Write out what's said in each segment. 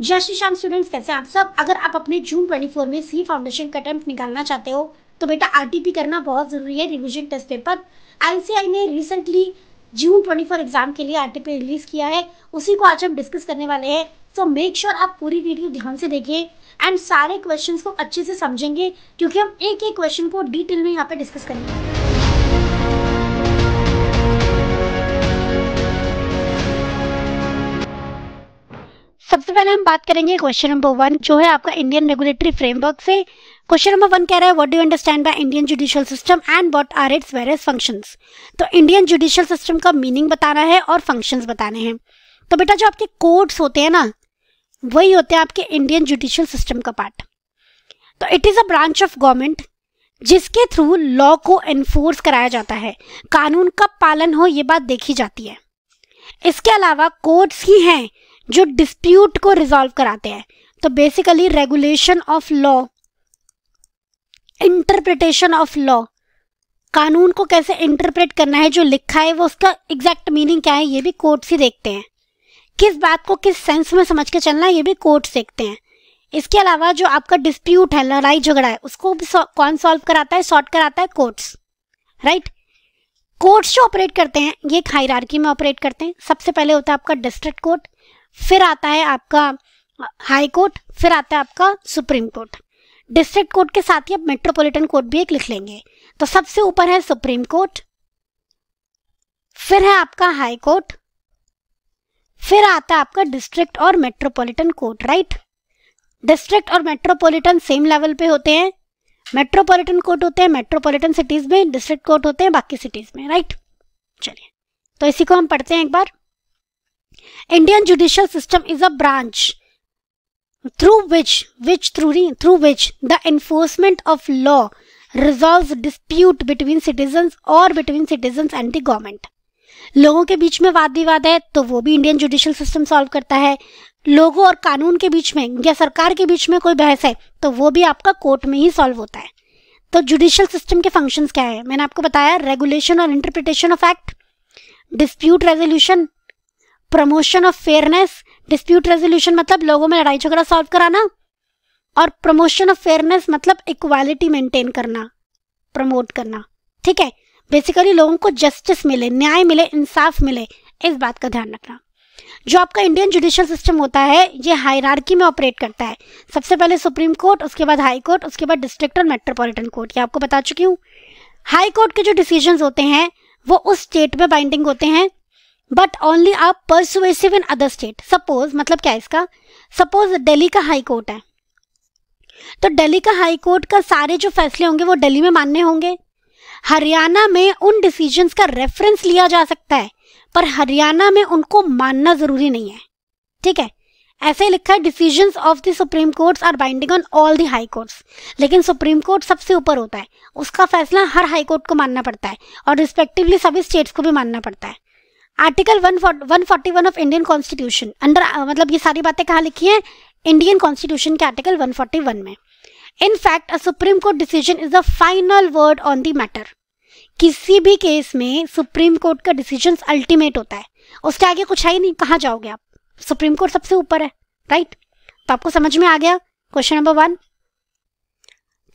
जय श्री श्याम स्टूडेंट्स कैसे आप सब अगर आप अपने जून 24 में सी फाउंडेशन का अटेम्प्ट निकालना चाहते हो तो बेटा आरटीपी करना बहुत ज़रूरी है रिविजन टेस्ट पेपर आईसीआई ने रिसेंटली जून 24 एग्जाम के लिए आरटीपी रिलीज किया है उसी को आज हम डिस्कस करने वाले हैं सो मेक श्योर आप पूरी वीडियो ध्यान से देखें एंड सारे क्वेश्चन को अच्छे से समझेंगे क्योंकि हम एक एक क्वेश्चन को डिटेल में यहाँ पे डिस्कस करेंगे सबसे पहले हम बात करेंगे क्वेश्चन नंबर वन जो है आपका इंडियन रेगुलेटरी फ्रेमवर्क से क्वेश्चन नंबर वन कह रहा है what do understand by Indian judicial system and what are its various functions तो इंडियन जुडिशियल सिस्टम का मीनिंग बताना है और फंक्शंस बताने हैं तो बेटा जो आपके कोर्ट्स होते हैं ना वही होते हैं आपके इंडियन जुडिशियल सिस्टम का पार्ट तो it is a branch of government जिसके थ्रू लॉ को एनफोर्स कराया जाता है कानून का पालन हो ये बात देखी जाती है इसके अलावा कोर्ट्स ही हैं जो डिस्प्यूट को रिजॉल्व कराते हैं तो basically regulation of law interpretation of law कानून को कैसे इंटरप्रेट करना है जो लिखा है वो उसका एग्जैक्ट मीनिंग क्या है ये भी कोर्ट से देखते हैं किस बात को किस सेंस में समझ के चलना है ये भी कोर्ट देखते हैं इसके अलावा जो आपका डिस्प्यूट है लड़ाई झगड़ा है उसको भी सौ, कौन सॉल्व कराता है सॉर्ट कराता है कोर्ट्स राइट कोर्ट्स जो ऑपरेट करते हैं ये एक में ऑपरेट करते हैं सबसे पहले होता है आपका डिस्ट्रिक्ट कोर्ट फिर आता है आपका हाई कोर्ट फिर आता है आपका सुप्रीम कोर्ट डिस्ट्रिक्ट कोर्ट के साथ ही आप मेट्रोपॉलिटन कोर्ट भी एक लिख लेंगे तो सबसे ऊपर है सुप्रीम कोर्ट फिर है आपका हाई कोर्ट फिर आता है आपका डिस्ट्रिक्ट और मेट्रोपॉलिटन कोर्ट राइट डिस्ट्रिक्ट और मेट्रोपॉलिटन सेम लेवल पे होते हैं मेट्रोपॉलिटन कोर्ट होते हैं मेट्रोपॉलिटन सिटीज में डिस्ट्रिक्ट कोर्ट होते हैं बाकी सिटीज में राइट चलिए तो इसी को हम पढ़ते हैं एक बार Indian judicial system is a branch through which which through, through which the enforcement of law resolves dispute between citizens or between citizens and the government. लोगों के बीच में वाद विवाद है तो वो भी इंडियन जुडिशियल सिस्टम सॉल्व करता है लोगों और कानून के बीच में या सरकार के बीच में कोई बहस है तो वो भी आपका कोर्ट में ही सॉल्व होता है तो जुडिशियल सिस्टम के फंक्शंस क्या है मैंने आपको बताया रेगुलेशन और interpretation of act dispute resolution promotion of fairness dispute resolution मतलब लोगों में लड़ाई झगड़ा सॉल्व कराना और प्रमोशन ऑफ फेयरनेस मतलब इक्वालिटी मेंटेन करना प्रमोट करना ठीक है बेसिकली लोगों को जस्टिस मिले न्याय मिले इंसाफ मिले इस बात का ध्यान रखना जो आपका इंडियन जुडिशियल सिस्टम होता है ये हायरार्की में ऑपरेट करता है सबसे पहले सुप्रीम कोर्ट उसके बाद हाई कोर्ट उसके बाद डिस्ट्रिक्ट और मेट्रोपॉलिटन कोर्ट ये आपको बता चुकी हूँ हाई कोर्ट के जो डिसीजन होते हैं वो उस स्टेट में बाइंडिंग होते हैं बट ओनली आप persuasive in other state suppose मतलब क्या है इसका सपोज दिल्ली का हाई कोर्ट है तो दिल्ली का हाई कोर्ट का सारे जो फैसले होंगे वो दिल्ली में मान्य होंगे हरियाणा में उन डिसीजंस का रेफरेंस लिया जा सकता है पर हरियाणा में उनको मानना जरूरी नहीं है ठीक है ऐसे लिखा है decisions of the supreme courts are binding on all the high courts लेकिन सुप्रीम कोर्ट सबसे ऊपर होता है उसका फैसला हर हाई कोर्ट को मानना पड़ता है और रिस्पेक्टिवली सभी स्टेट्स को भी मानना पड़ता है article 141 of Indian constitution under मतलब ये सारी बातें कहाँ लिखी हैं इंडियन कॉन्स्टिट्यूशन के आर्टिकल 141 में in fact a supreme court decision is the final word on the matter किसी भी केस में सुप्रीम कोर्ट का डिसीजन अल्टीमेट होता है उसके आगे कुछ है ही नहीं कहाँ जाओगे आप सुप्रीम कोर्ट सबसे ऊपर है राइट तो आपको समझ में आ गया क्वेश्चन नंबर वन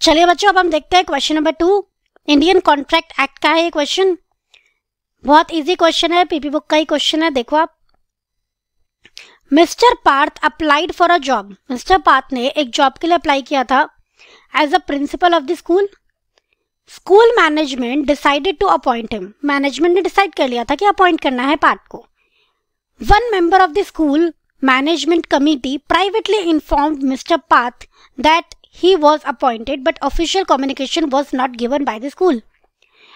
चलिए बच्चों अब हम देखते हैं question number two Indian contract act का है क्वेश्चन बहुत इजी क्वेश्चन है पीपी बुक का ही क्वेश्चन है देखो आप mister Parth applied for a job mister Parth ने एक जॉब के लिए अप्लाई किया था as a principal of the school school management decided to appoint him management ने डिसाइड कर लिया था कि अपॉइंट करना है पार्थ को one member of the school management committee privately informed mister Parth that he was appointed but official communication was not given by the school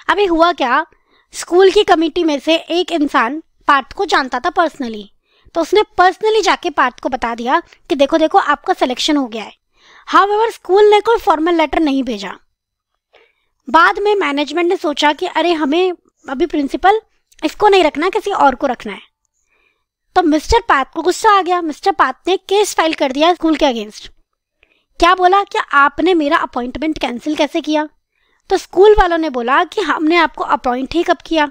अभी हुआ क्या स्कूल की कमेटी में से एक इंसान पार्थ को जानता था पर्सनली तो उसने पर्सनली जाके पार्थ को बता दिया कि देखो देखो आपका सिलेक्शन हो गया है एवर स्कूल ने कोई फॉर्मल लेटर नहीं भेजा बाद में मैनेजमेंट ने सोचा कि अरे हमें अभी प्रिंसिपल इसको नहीं रखना किसी और को रखना है तो मिस्टर पार्थ को गुस्सा आ गया मिस्टर पार्थ ने केस फाइल कर दिया स्कूल के अगेंस्ट क्या बोला कि आपने मेरा अपॉइंटमेंट कैंसिल कैसे किया तो स्कूल वालों ने बोला कि हमने आपको अपॉइंट ही कब किया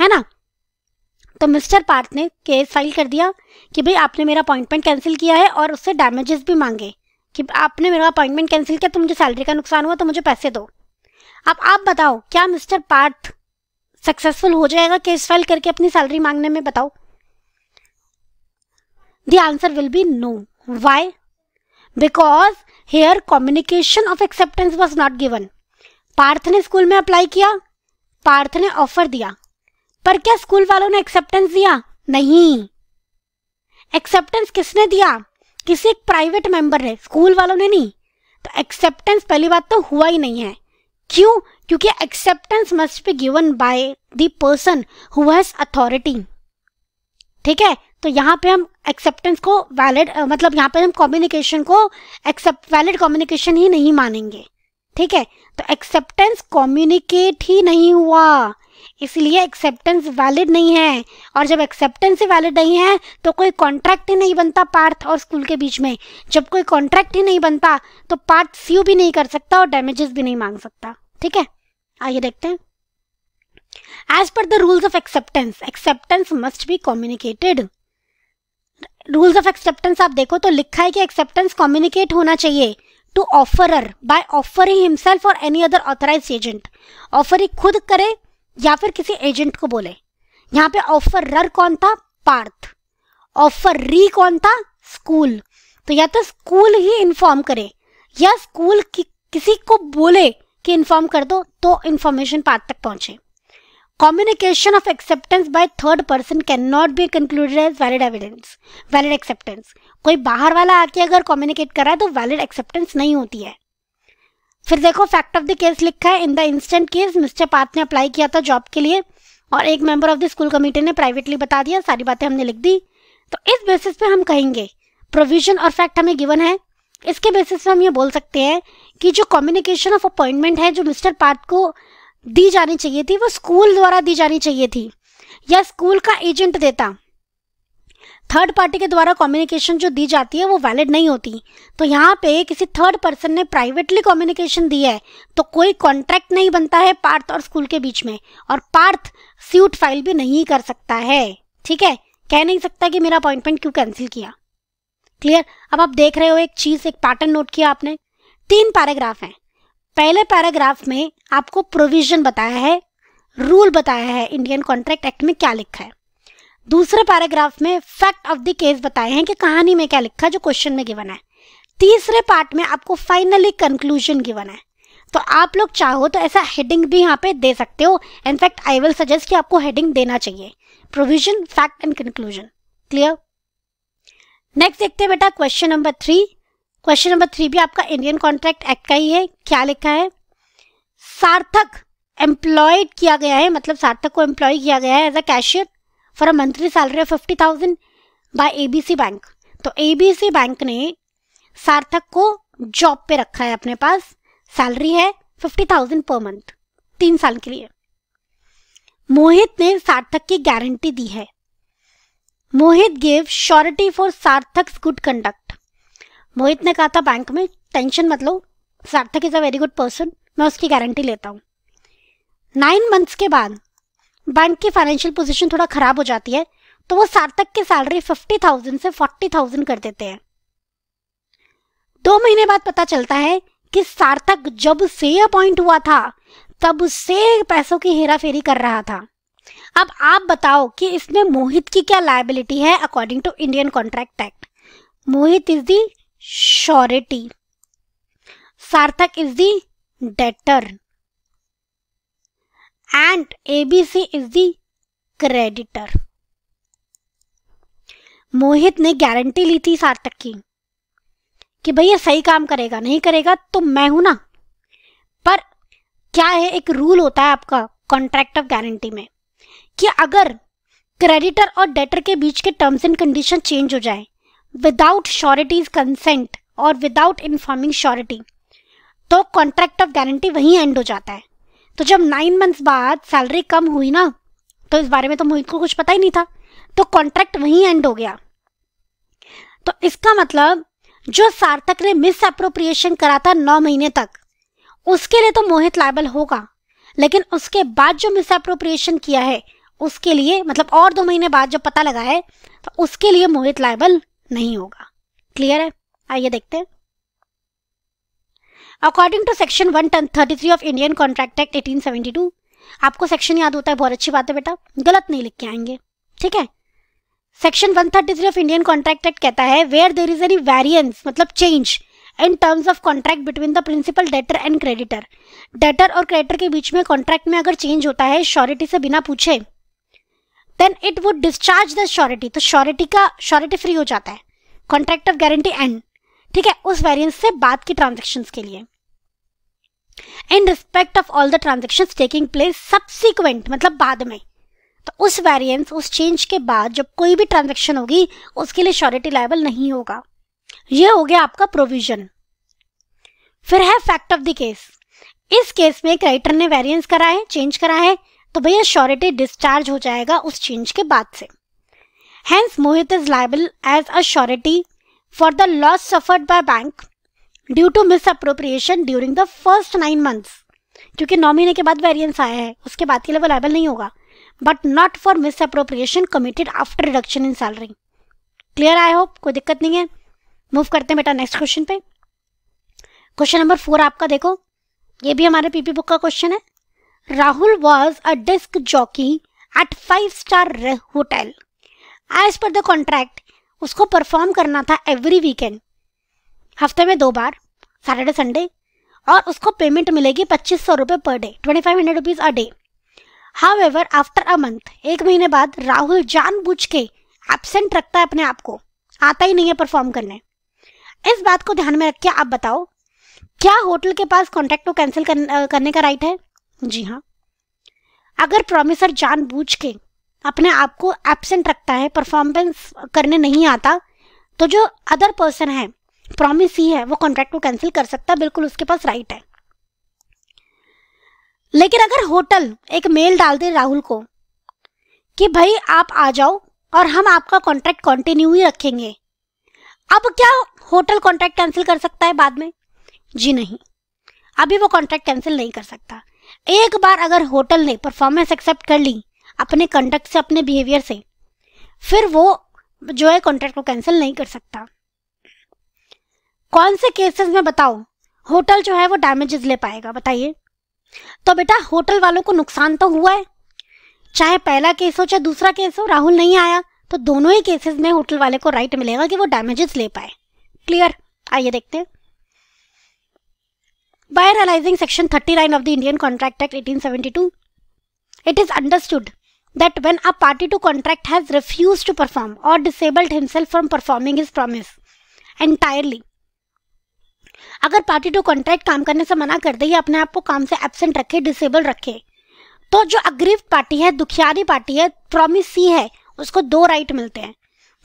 है ना तो मिस्टर पार्थ ने केस फाइल कर दिया कि भाई आपने मेरा अपॉइंटमेंट कैंसिल किया है और उससे डैमेजेस भी मांगे कि आपने मेरा अपॉइंटमेंट कैंसिल किया तो मुझे सैलरी का नुकसान हुआ तो मुझे पैसे दो अब आप बताओ क्या मिस्टर पार्थ सक्सेसफुल हो जाएगा केस फाइल करके अपनी सैलरी मांगने में बताओ the answer will be no why because here communication of acceptance was not given Parth ने स्कूल में अप्लाई किया पार्थ ने ऑफर दिया पर क्या स्कूल वालों ने एक्सेप्टेंस दिया नहीं एक्सेप्टेंस किसने दिया किसी एक प्राइवेट मेंबर ने स्कूल वालों ने नहीं तो एक्सेप्टेंस पहली बात तो हुआ ही नहीं है क्यों क्योंकि acceptance must be given by the person who has authority ठीक है तो यहाँ पे हम एक्सेप्टेंस को वैलिड मतलब यहाँ पे हम कम्युनिकेशन को एक्सेप्ट वैलिड कम्युनिकेशन ही नहीं मानेंगे ठीक है तो एक्सेप्टेंस कम्युनिकेट ही नहीं हुआ इसलिए एक्सेप्टेंस वैलिड नहीं है और जब एक्सेप्टेंस ही वैलिड नहीं है तो कोई कॉन्ट्रैक्ट ही नहीं बनता पार्थ और स्कूल के बीच में जब कोई कॉन्ट्रैक्ट ही नहीं बनता तो पार्थ सीयू भी नहीं कर सकता और डैमेजेस भी नहीं मांग सकता ठीक है आइए देखते हैं as per the rules of acceptance acceptance must be communicated rules of acceptance आप देखो तो लिखा है कि एक्सेप्टेंस कॉम्युनिकेट होना चाहिए to offerer by offering himself और any other authorise agent offering खुद करे या फिर किसी एजेंट को बोले यहाँ पे ऑफरर कौन था पार्थ ऑफर री कौन था स्कूल तो या तो स्कूल ही इन्फॉर्म करे या स्कूल कि, किसी को बोले कि इन्फॉर्म कर दो तो इन्फॉर्मेशन पार्थ तक पहुंचे communication of acceptance by third person can not be concluded as valid evidence valid acceptance कोई बाहर वाला आके अगर कम्युनिकेट रहा है तो वैलिड एक्सेप्टेंस नहीं होती है फिर देखो फैक्ट ऑफ द केस लिखा है in the instant case mister Parth ने अप्लाई किया था जॉब के लिए और एक member of the school committee ने प्राइवेटली बता दिया सारी बातें हमने लिख दी तो इस बेसिस पे हम कहेंगे प्रोविजन और फैक्ट हमें गिवन है इसके बेसिस पे हम ये बोल सकते हैं कि जो कम्युनिकेशन ऑफ अपॉइंटमेंट है जो मिस्टर पाथ को दी जानी चाहिए थी वो स्कूल द्वारा दी जानी चाहिए थी या स्कूल का एजेंट देता थर्ड पार्टी के द्वारा कम्युनिकेशन जो दी जाती है वो वैलिड नहीं होती तो यहाँ पे किसी थर्ड पर्सन ने प्राइवेटली कम्युनिकेशन दी है तो कोई कॉन्ट्रैक्ट नहीं बनता है पार्थ और स्कूल के बीच में और पार्थ स्यूट फाइल भी नहीं कर सकता है ठीक है कह नहीं सकता कि मेरा अपॉइंटमेंट क्यों कैंसिल किया क्लियर अब आप देख रहे हो एक चीज एक पैटर्न नोट किया आपने तीन पैराग्राफ हैं पहले पैराग्राफ में आपको प्रोविजन बताया है रूल बताया है इंडियन कॉन्ट्रैक्ट एक्ट में क्या लिखा है दूसरे पैराग्राफ में फैक्ट ऑफ द केस बताए हैं कि कहानी में क्या लिखा जो क्वेश्चन में गिवन है तीसरे पार्ट में आपको फाइनली कंक्लूजन गिवन है तो आप लोग चाहो तो ऐसा हेडिंग भी यहाँ पे दे सकते हो इनफैक्ट आई विल सजेस्ट कि आपको हेडिंग देना चाहिए provision fact and conclusion clear next देखते हैं बेटा question number three question number three भी आपका इंडियन कॉन्ट्रैक्ट एक्ट का ही है क्या लिखा है सार्थक एम्प्लॉयड किया गया है मतलब सार्थक को एम्प्लॉय किया गया है as a cashier for a monthly salary of fifty thousand by A B C bank तो ए बी सी बैंक ने सार्थक को जॉब पे रखा है अपने पास सैलरी है फिफ्टी थाउजेंड पर मंथ तीन साल के लिए मोहित ने सार्थक की गारंटी दी है Mohit gave surety for Sarthak good conduct Mohit ने कहा था बैंक में टेंशन मत लो Sarthak is a very good person मैं उसकी गारंटी लेता हूं नाइन मंथ्स के बाद बैंक की फाइनेंशियल पोजीशन थोड़ा खराब हो जाती है तो वो सार्थक की सैलरी फिफ्टी थाउजेंड से फोर्टी थाउजेंड कर देते हैं दो महीने बाद पता चलता है कि सार्थक जब से अपॉइंट हुआ था तब से पैसों की हेरा फेरी कर रहा था अब आप बताओ कि इसमें मोहित की क्या लाइबिलिटी है according to Indian contract act Mohit is the surety Sarthak is the debtor and ABC is the creditor. Mohit ने गारंटी ली थी सार्थक की कि भैया सही काम करेगा नहीं करेगा तो मैं हूं ना पर क्या है एक रूल होता है आपका कॉन्ट्रैक्ट ऑफ गारंटी में कि अगर क्रेडिटर और डेटर के बीच के टर्म्स एंड कंडीशन चेंज हो जाए विदाउट श्योरिटीज कंसेंट और विदाउट इन्फॉर्मिंग श्योरिटी तो कॉन्ट्रैक्ट ऑफ गारंटी वहीं एंड हो जाता है तो जब नाइन मंथ्स बाद सैलरी कम हुई ना तो इस बारे में तो मोहित को कुछ पता ही नहीं था तो कॉन्ट्रैक्ट वहीं एंड हो गया तो इसका मतलब जो सार्थक ने मिस अप्रोप्रिएशन करा था नौ महीने तक उसके लिए तो मोहित लाइबल होगा लेकिन उसके बाद जो मिस अप्रोप्रिएशन किया है उसके लिए मतलब और दो महीने बाद जो पता लगा है तो उसके लिए मोहित लाइबल नहीं होगा क्लियर है आइए देखते हैं according to section one ton thirty three of Indian contract act eighteen seventy two आपको सेक्शन याद होता है बहुत अच्छी बात है बेटा गलत नहीं लिख के आएंगे ठीक है section one thirty three of Indian contract act कहता है where there is any variance मतलब change in terms of contract between the principal debtor and creditor debtor और क्रेडिटर के बीच में कॉन्ट्रैक्ट में अगर चेंज होता है श्योरिटी से बिना पूछे then it would discharge the surety तो श्योरिटी का श्योरिटी फ्री हो जाता है कॉन्ट्रैक्ट ऑफ गारंटी एंड ठीक है उस वेरियंस से बाद की ट्रांजेक्शन के लिए in respect of all the transaction taking place subsequent मतलब बाद में तो उस वेरियंस उस चेंज के बाद जब कोई भी ट्रांजेक्शन होगी उसके लिए श्योरिटी लाइबल नहीं होगा ये हो गया आपका प्रोविजन फिर है फैक्ट ऑफ द केस इस केस में क्राइटर ने वेरियंस करा है चेंज करा है तो भैया श्योरिटी डिस्चार्ज हो जाएगा उस चेंज के बाद से hence Mohit is liable as a surety for the loss suffered by bank due to misappropriation during the first first nine months क्योंकि नौ महीने के बाद वेरियंस आया है उसके बाद के लिए वो लाइबल नहीं होगा but not for misappropriation committed after reduction in salary clear I hope कोई दिक्कत नहीं है मूव करते हैं बेटा नेक्स्ट क्वेश्चन पे क्वेश्चन नंबर फोर आपका देखो ये भी हमारे पीपी बुक का क्वेश्चन है Rahul was a disc jockey at five star hotel as per the contract उसको परफॉर्म करना था एवरी वीकेंड हफ्ते में दो बार सैटरडे संडे और उसको पेमेंट मिलेगी पच्चीस सौ रुपये per day twenty five hundred rupees a day however after a month एक महीने बाद राहुल जानबूझ के एबसेंट रखता है अपने आप को आता ही नहीं है परफॉर्म करने इस बात को ध्यान में रख के आप बताओ क्या होटल के पास कॉन्ट्रैक्ट को कैंसिल करने का राइट है जी हाँ अगर प्रोमिसर जानबूझ के अपने आप को एबसेंट रखता है परफॉर्मेंस करने नहीं आता तो जो अदर पर्सन है प्रॉमिस ही है वो कॉन्ट्रैक्ट को कैंसिल कर सकता है बिल्कुल उसके पास राइट है लेकिन अगर होटल एक मेल डाल दे राहुल को कि भाई आप आ जाओ और हम आपका कॉन्ट्रैक्ट कंटिन्यू ही रखेंगे अब क्या होटल कॉन्ट्रैक्ट कैंसिल कर सकता है बाद में जी नहीं अभी वो कॉन्ट्रैक्ट कैंसिल नहीं कर सकता एक बार अगर होटल ने परफॉर्मेंस एक्सेप्ट कर ली अपने कंडक्ट से अपने बिहेवियर से फिर वो जो है कॉन्ट्रैक्ट को कैंसिल नहीं कर सकता कौन से केसेस में बताओ होटल जो है वो डैमेजेस ले पाएगा बताइए तो बेटा होटल वालों को नुकसान तो हुआ है चाहे पहला केस हो चाहे दूसरा केस हो राहुल नहीं आया तो दोनों ही केसेस में होटल वाले को राइट मिलेगा कि वो डैमेजेस ले पाए क्लियर आइए देखते हैं By realizing Section 39 of the Indian Contract Act 1872, it is understood that when a party to contract has refused to perform or disabled himself from performing his promise entirely अगर party to contract काम करने से मना कर दे या अपने आप को काम से एबसेंट रखे डिसेबल रखे तो जो अग्रीव पार्टी है दुखियारी पार्टी है प्रॉमिस सी है उसको दो राइट मिलते हैं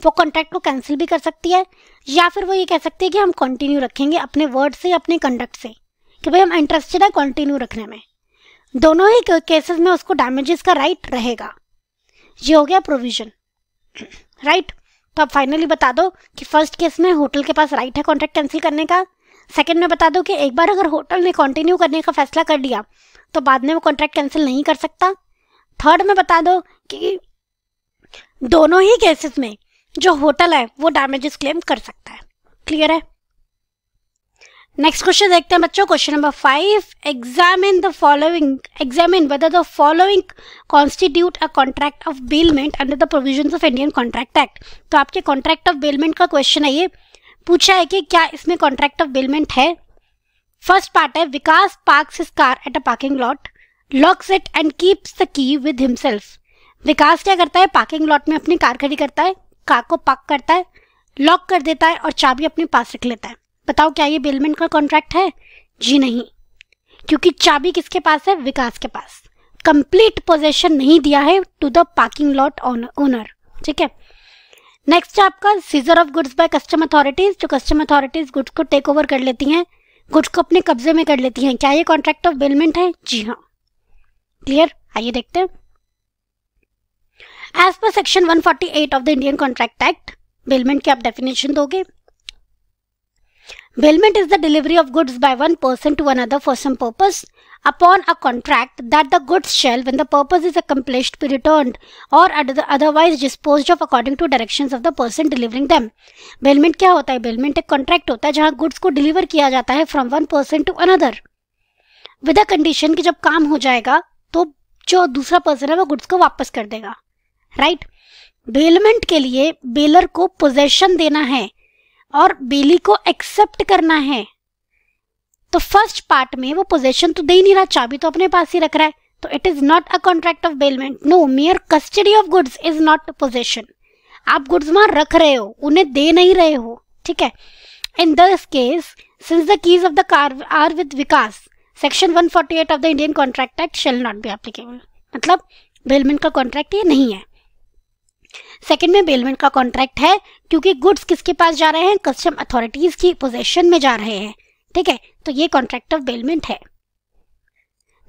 वो कॉन्ट्रैक्ट को कैंसिल भी कर सकती है या फिर वो ये कह सकती है कि हम कंटिन्यू रखेंगे अपने वर्ड से अपने कंडक्ट से कि भाई हम इंटरेस्टेड है कंटिन्यू रखने में दोनों ही केसेस में उसको डैमेजेस का राइट रहेगा ये हो गया प्रोविजन राइट तो आप फाइनली बता दो कि फर्स्ट केस में होटल के पास राइट है कॉन्ट्रैक्ट कैंसिल करने का सेकंड में बता दो कि एक बार अगर होटल ने कंटिन्यू करने का फैसला कर लिया तो बाद में वो कॉन्ट्रैक्ट कैंसिल नहीं कर सकता थर्ड में बता दो कि दोनों ही केसेस में जो होटल है वो डैमेजेस क्लेम कर सकता है क्लियर है नेक्स्ट क्वेश्चन देखते हैं बच्चों question number five examine the following examine whether the following constitute a contract of bailment under the provision of Indian contract act तो आपके कॉन्ट्रैक्ट ऑफ बेलमेंट का क्वेश्चन है ये पूछा है कि क्या इसमें कॉन्ट्रैक्ट ऑफ बेलमेंट है फर्स्ट पार्ट है Vikas park car at a parking lot locks it and keeps the key with himself Vikas क्या करता है पार्किंग लॉट में अपनी कार खड़ी करता है कार को पार्क करता है लॉक कर देता है और चाबी अपने पास रख लेता है बताओ क्या ये बेलमेंट का कॉन्ट्रैक्ट है जी नहीं क्योंकि चाबी किसके पास है विकास के पास कंप्लीट पोजेशन नहीं दिया है to the parking lot owner ठीक है नेक्स्ट है आपका seizure of goods by custom authorities जो कस्टम अथॉरिटीज गुड्स को टेक ओवर कर लेती हैं गुड्स को अपने कब्जे में कर लेती हैं क्या ये कॉन्ट्रैक्ट ऑफ बेलमेंट है जी हाँ क्लियर आइए देखते हैं as per section 148 of the Indian contract act bailment की आप डेफिनेशन दोगे Bailment is the delivery of goods by one person to another for some purpose upon a contract that the goods shall, when the purpose is accomplished, be returned or otherwise disposed of according to directions of the person delivering them. Bailment क्या होता है Bailment एक contract होता है जहाँ goods को deliver किया जाता है from one person to another. With a condition कि जब काम हो जाएगा तो जो दूसरा person है वो goods को वापस कर देगा. Right? बेलमेंट के लिए बेलर को पोजेशन देना है और बेली को एक्सेप्ट करना है तो फर्स्ट पार्ट में वो पोजेशन तो दे ही नहीं रहा चाबी तो अपने पास ही रख रहा है तो it is not a contract of bailment no mere custody of goods is not possession आप गुड्स वहां रख रहे हो उन्हें दे नहीं रहे हो ठीक है in this case since the keys of the car are with Vikas section 148 of the Indian contract act shall not be applicable मतलब बेलमेंट का कॉन्ट्रैक्ट ये नहीं है सेकंड में बेलमेंट का कॉन्ट्रैक्ट है क्योंकि गुड्स किसके पास जा रहे हैं कस्टम अथॉरिटीज की पोजेशन में जा रहे हैं ठीक है तो ये कॉन्ट्रैक्ट ऑफ बेलमेंट है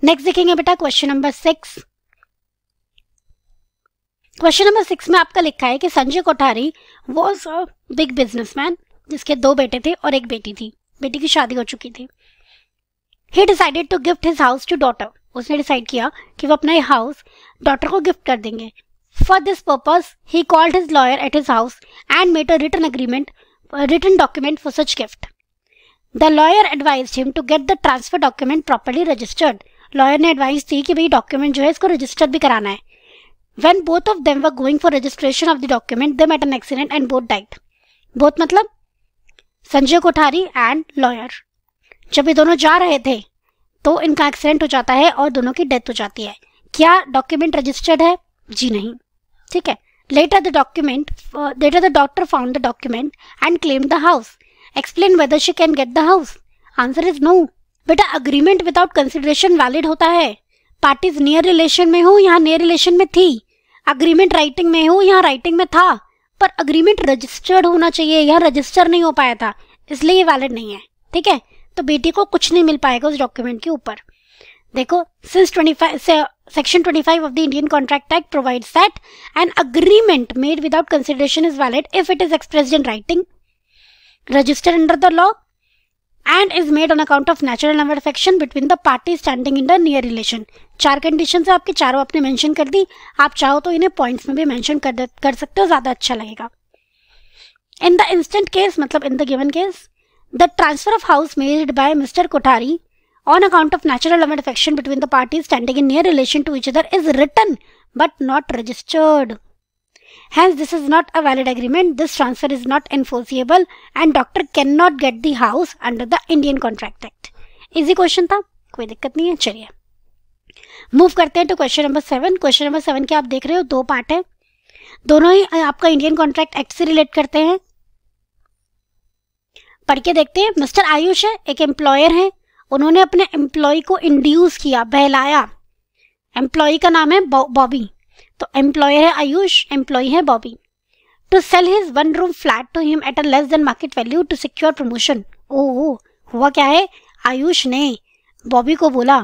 नेक्स्ट देखेंगे बेटा question number six question number six में आपका लिखा है कि Sanjay Kothari was a big businessman जिसके दो बेटे थे और एक बेटी थी बेटी की शादी हो चुकी थी he decided to gift his house to daughter उसने डिसाइड किया कि वो अपना हाउस डॉटर को गिफ्ट कर देंगे For this purpose, he called his lawyer at his house and made a written agreement, a written document for such gift. The lawyer advise him to get the transfer document properly registered lawyer ने advice दी कि भाई document जो है इसको register भी कराना है when both of them were going for registration of the document they met an accident and both died both मतलब संजय कोठारी एंड लॉयर जब ये दोनों जा रहे थे तो इनका एक्सीडेंट हो जाता है और दोनों की डेथ हो जाती है क्या डॉक्यूमेंट रजिस्टर्ड है जी नहीं ठीक है later the document later the doctor found the document and claim the house explain whether she can get the house answer is no बेटा अग्रीमेंट विदाउट कंसिडरेशन वैलिड होता है पार्टीज नियर रिलेशन में हो यहाँ नियर रिलेशन में थी agreement writing में हो यहाँ राइटिंग में था पर अग्रीमेंट रजिस्टर्ड होना चाहिए यहाँ रजिस्टर नहीं हो पाया था इसलिए ये वैलिड नहीं है ठीक है तो बेटी को कुछ नहीं मिल पाएगा उस डॉक्यूमेंट के ऊपर देखो since section 25 of the Indian contract act provides that an agreement made without consideration is valid if it is express in writing registered under the law and is made on account of natural number affection between the party standing in the near relation चार condition है आपके चारों आपने mention कर दी आप चाहो तो इन्हें पॉइंट्स में भी मैंशन कर, कर सकते हो ज्यादा अच्छा लगेगा इन द इंस्टेंट केस मतलब in the given case the transfer of house made by mister Kothari on account of natural love and affection between the parties standing in near relation to each other is written but not registered. Hence, this is not a valid agreement. This transfer is not enforceable and doctor cannot get the house under the Indian Contract Act. Easy question था कोई दिक्कत नहीं है चलिए move करते हैं तो question number seven question number seven के आप देख रहे हो दो पार्ट है दोनों ही आपका इंडियन कॉन्ट्रैक्ट एक्ट से रिलेट करते हैं पढ़ के देखते हैं मिस्टर आयुष है एक एम्प्लॉयर है उन्होंने अपने एम्प्लॉय को इंड्यूस किया बहलाया एम्प्लॉय का नाम है बॉबी तो एम्प्लॉय है आयुष एम्प्लॉय है Bobby to sell his one room flat to him at a less than market value to secure promotion ओ हुआ क्या है आयुष ने बॉबी को बोला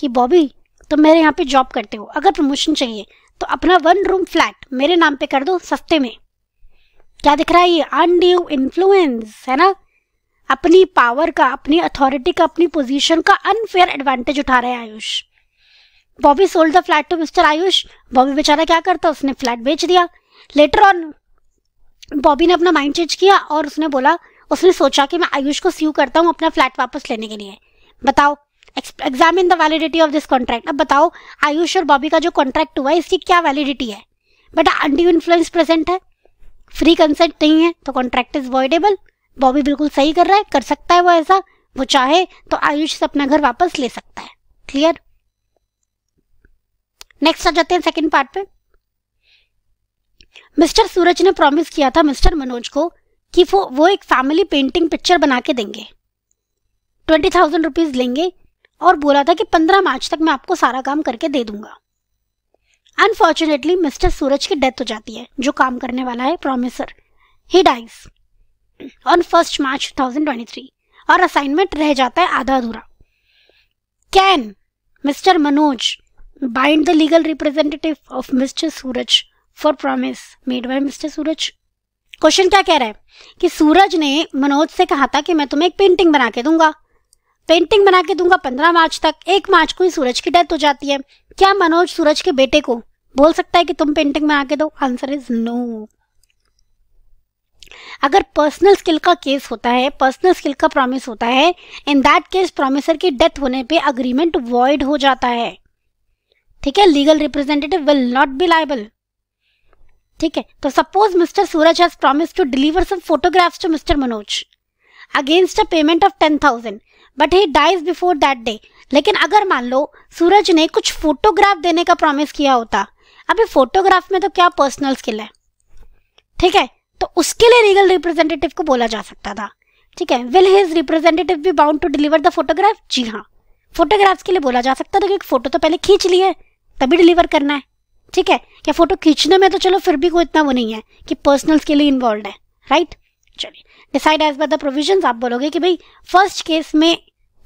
कि बॉबी तुम तो मेरे यहाँ पे जॉब करते हो अगर प्रमोशन चाहिए तो अपना वन रूम फ्लैट मेरे नाम पे कर दो सस्ते में क्या दिख रहा है ये अनड्यू इन्फ्लुएंस है ना अपनी पावर का अपनी अथॉरिटी का अपनी पोजीशन का अनफेयर एडवांटेज उठा रहे हैं Ayush Bobby sold the flat to mister Ayush Bobby बेचारा क्या करता उसने फ्लैट बेच दिया लेटर ऑन बॉबी ने अपना माइंड चेंज किया और उसने बोला उसने सोचा कि मैं आयुष को स्यू करता हूँ अपना फ्लैट वापस लेने के लिए बताओ examine the validity of this contract अब बताओ आयुष और बॉबी का जो कॉन्ट्रैक्ट हुआ है इसकी क्या वैलिडिटी है बट अंडी इन्फ्लुएंस प्रेजेंट है फ्री कंसेंट नहीं है तो कॉन्ट्रैक्ट इज वॉइडेबल बॉबी बिल्कुल सही कर रहा है कर सकता है वो ऐसा वो चाहे तो आयुष से अपना घर वापस ले सकता है क्लियर नेक्स्ट आ जाते हैं सेकंड पार्ट पे मिस्टर सूरज ने प्रॉमिस किया था मिस्टर मनोज को कि वो वो एक फैमिली पेंटिंग पिक्चर बना के देंगे ट्वेंटी थाउजेंड रुपीज लेंगे और बोला था कि पंद्रह मार्च तक मैं आपको सारा काम करके दे दूंगा अनफॉर्चुनेटली मिस्टर सूरज की डेथ हो जाती है जो काम करने वाला है promisor he dies on first March 2023 और असाइनमेंट रह जाता है आधा अधूरा can mister Manoj bind the legal representative of mister Suraj for promise made by mister Suraj question क्या कह रहा है कि सूरज ने मनोज से कहा था कि मैं तुम्हें एक पेंटिंग बना के दूंगा पेंटिंग बना के दूंगा पंद्रह मार्च तक एक मार्च को ही सूरज की डेथ हो जाती है क्या मनोज सूरज के बेटे को बोल सकता है कि तुम पेंटिंग बना के दो आंसर इज नो अगर पर्सनल स्किल का केस होता है पर्सनल स्किल का प्रॉमिस होता है इन दैट केस प्रोमिसर की डेथ होने पे अग्रीमेंट वॉइड हो जाता है ठीक है legal representative will not be liable ठीक है तो suppose mister Suraj has promise to deliver some photographs to mister Manoj against a payment of ten thousand but he dies before that day लेकिन अगर मान लो सूरज ने कुछ फोटोग्राफ देने का प्रॉमिस किया होता अभी फोटोग्राफ में तो क्या पर्सनल स्किल है ठीक है तो उसके लिए लीगल रिप्रेजेंटेटिव को बोला जा सकता था ठीक है will his representative be bound to deliver the photograph जी हाँ फोटोग्राफ्स के लिए बोला जा सकता था क्योंकि फोटो तो पहले खींच लिए तभी डिलीवर करना है ठीक है या फोटो खींचने में तो चलो फिर भी कोई इतना वो नहीं है कि पर्सनल्स के लिए इन्वॉल्व है राइट चलिए decide as by the provision आप बोलोगे कि भाई फर्स्ट केस में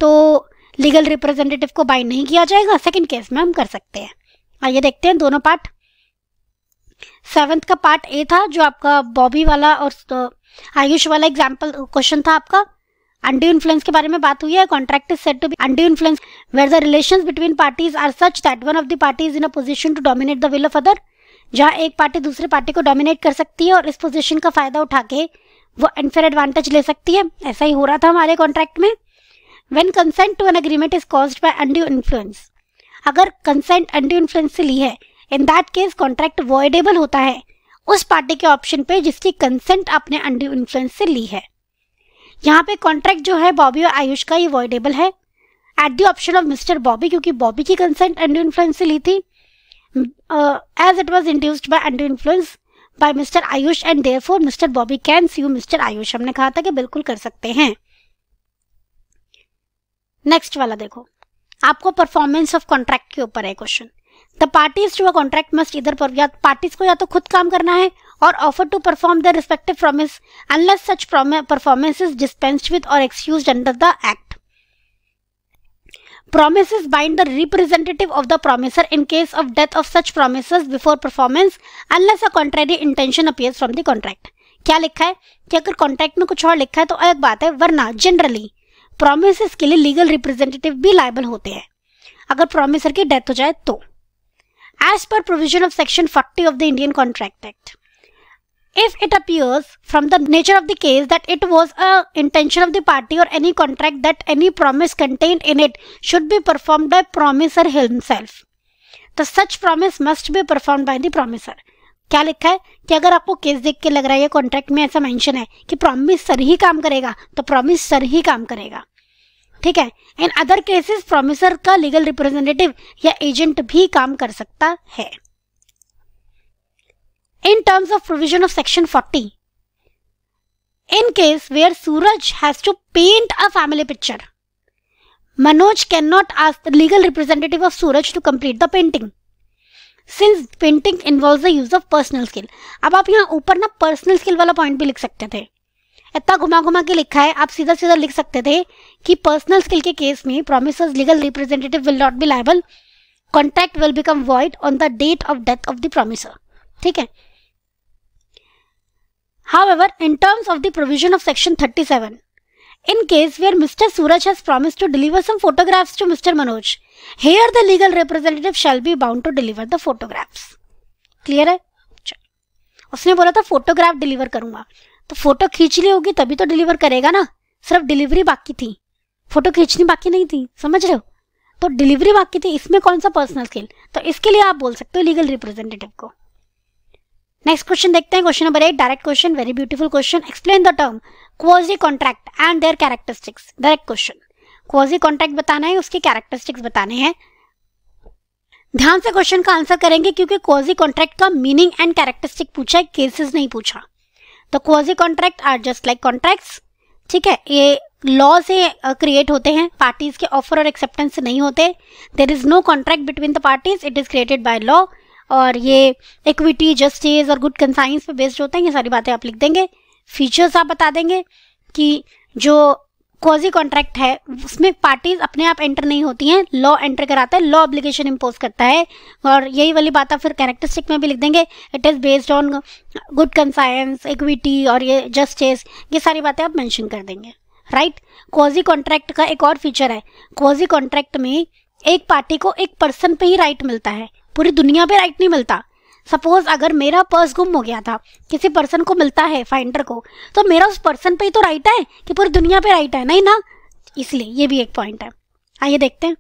तो लीगल रिप्रेजेंटेटिव को बाइंड नहीं किया जाएगा सेकेंड केस में हम कर सकते हैं आइए देखते हैं दोनों पार्ट सेवन्थ का पार्ट ए था जो आपका बॉबी वाला और आयुष वाला एग्जाम्पल क्वेश्चन था आपका अंडी इन्फ्लुएंस के बारे में बात हुई है contract is said to be undue influence where the relation between parties are such that one of the party is in a position to dominate the will of other जहाँ एक पार्टी दूसरे party को dominate कर सकती है और इस position का फायदा उठा के वो अनफेयर एडवांटेज ले सकती है ऐसा ही हो रहा था हमारे कॉन्ट्रैक्ट में when consent to an agreement is caused by undue influence अगर कंसेंट अंडी इन्फ्लुएंस से ली है in that case contract voidable होता है उस पार्टी के ऑप्शन पे जिसकी कंसेंट आपने अंडर इन्फ्लुएंस से ली है यहाँ पे कॉन्ट्रैक्ट जो है बॉबी और आयुष का ये वॉयडेबल है at the option of mister Bobby क्योंकि बॉबी की कंसेंट अंडर इन्फ्लुएंस से ली थी as it was induced by under influence by mister Ayush and therefore mister Bobby can see you mister Ayush हमने कहा था कि बिल्कुल कर सकते हैं नेक्स्ट वाला देखो आपको परफॉर्मेंस ऑफ कॉन्ट्रैक्ट के ऊपर है question the parties to a contract must इधर पर या पार्टीज को या तो खुद काम करना है और offer to perform the respective promise unless such performance is dispensed with or excused under the act promises bind the representative of the promisor in case of death of such promises before performance unless a contrary intention appears from the contract क्या लिखा है कि अगर contract में कुछ और लिखा है तो अलग बात है वरना जनरली प्रोमिस के लिए लीगल रिप्रेजेंटेटिव भी लाइबल होते हैं अगर प्रोमिसर की डेथ हो जाए तो as per provision of section 40 of the Indian Contract Act. If it appears from the nature of the case that it was a intention of the party or any contract that any promise contained in it should be performed by promisor himself. the such promise must be performed by the promisor क्या लिखा है कि अगर आपको case देख के लग रहा है या कॉन्ट्रैक्ट में ऐसा मेंशन है कि प्रॉमिस सर ही काम करेगा तो प्रॉमिस सर ही काम करेगा ठीक है इन अदर केसेस प्रोमिसर का लीगल रिप्रेजेंटेटिव या एजेंट भी काम कर सकता है in terms of provision of section 40 in case where Suraj has to paint a family picture Manoj can not ask the legal representative of Suraj to complete the painting since painting involve the use of personal skill अब आप यहां ऊपर ना personal skill वाला point भी लिख सकते थे इतना घुमा घुमा के लिखा है आप सीधा सीधा लिख सकते थे कि पर्सनल स्किल के केस में promise legal representative will not be liable contract will become void on the date of death of the promisor ठीक है however in terms of the provision of section thirty seven in case where mister Suraj has promise to deliver some photographs to mister Manoj here the legal representative shall be bound to deliver the photographs clear है उसने बोला था photograph deliver करूंगा तो photo खींच ली होगी तभी तो डिलीवर करेगा ना सिर्फ डिलीवरी बाकी थी फोटो खींचनी बाकी नहीं थी समझ रहे हो तो डिलीवरी बाकी थी इसमें कौन सा पर्सनल स्किल तो इसके लिए आप बोल सकते हो लीगल रिप्रेजेंटेटिव को नेक्स्ट क्वेश्चन देखते हैं question number eight direct question very beautiful question explain the term quasi contract and their characteristics direct question quasi contract बताना है उसके कैरेक्टरिस्टिक्स बताने हैं ध्यान से क्वेश्चन का आंसर करेंगे क्योंकि क्वाजी कॉन्ट्रैक्ट का मीनिंग एंड कैरेक्टरिस्टिक पूछा है केसेस नहीं पूछा तो quasi contract are just like contracts ठीक है ये लॉ से क्रिएट uh, होते हैं पार्टीज के ऑफर और एक्सेप्टेंस नहीं होते there is no contract between the parties it is created by law और ये इक्विटी जस्टिस और गुड कंसाइंस पे बेस्ड होते हैं ये सारी बातें आप लिख देंगे फीचर्स आप बता देंगे कि जो कॉजी कॉन्ट्रैक्ट है उसमें पार्टीज अपने आप एंटर नहीं होती हैं लॉ एंटर कराता है लॉ ऑब्लिगेशन इम्पोज करता है और यही वाली बात आप फिर कैरेक्टरिस्टिक में भी लिख देंगे it is based on good conscience equity और ये जस्टिस ये सारी बातें आप मैंशन कर देंगे राइट कॉजी कॉन्ट्रैक्ट का एक और फीचर है कॉजी कॉन्ट्रैक्ट में एक पार्टी को एक पर्सन पे ही राइट मिलता है पूरी दुनिया पे राइट नहीं मिलता सपोज अगर मेरा पर्स गुम हो गया था किसी पर्सन को मिलता है फाइंडर को तो मेरा उस पर्सन पे ही तो राइट है कि पूरी दुनिया पे राइट है नहीं ना इसलिए ये भी एक पॉइंट है आइए देखते हैं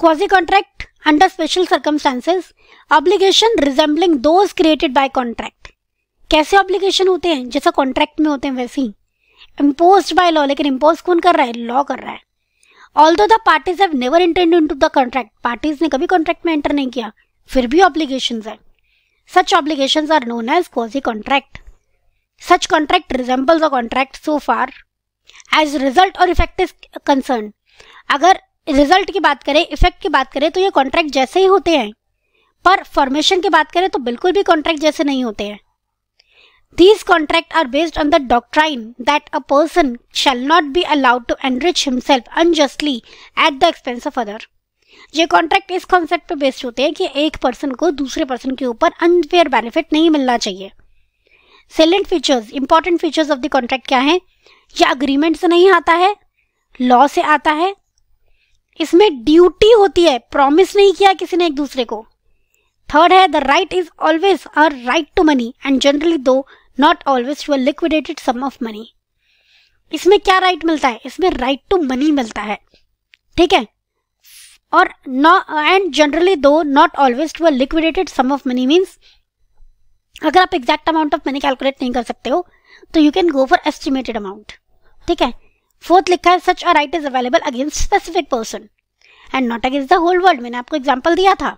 quasi contract under special circumstances obligation resembling those created by contract कैसे ऑब्लिगेशन होते हैं जैसा कॉन्ट्रैक्ट में होते हैं वैसे ही इम्पोज बाय लॉ लेकिन इम्पोज कौन कर रहा है लॉ कर रहा है although the parties have never enter into the contract parties ने कभी कॉन्ट्रैक्ट में एंटर नहीं किया फिर भी ऑब्लिगेशन है such obligation are known as quasi contract such contract resembles a contract so far as result और effect is concern अगर रिजल्ट की बात करें इफेक्ट की बात करें तो ये कॉन्ट्रैक्ट जैसे ही होते हैं पर फॉर्मेशन की बात करें तो बिल्कुल भी कॉन्ट्रैक्ट जैसे नहीं होते हैं these contract are based on the doctrine that a person shall not be allowed to enrich himself unjustly at the expense of other ये कॉन्ट्रैक्ट इस कॉन्सेप्ट पे बेस्ड होते हैं कि एक पर्सन को दूसरे पर्सन के ऊपर अनफेयर बेनिफिट नहीं मिलना चाहिए salient features important features of the contract क्या है यह अग्रीमेंट से नहीं आता है लॉ से आता है इसमें ड्यूटी होती है प्रॉमिस नहीं किया किसी ने एक दूसरे को थर्ड है the right is always a right to money and generally though not always to a liquidated sum of money इसमें क्या राइट मिलता है इसमें राइट टू मनी मिलता है ठीक है और and generally though not always to to sum of money means अगर आप exact amount of money calculate नहीं कर सकते हो तो you can go for estimated amount ठीक है फोर्थ लिखा है such a right is available against specific person and not against the whole world मैंने आपको एग्जाम्पल दिया था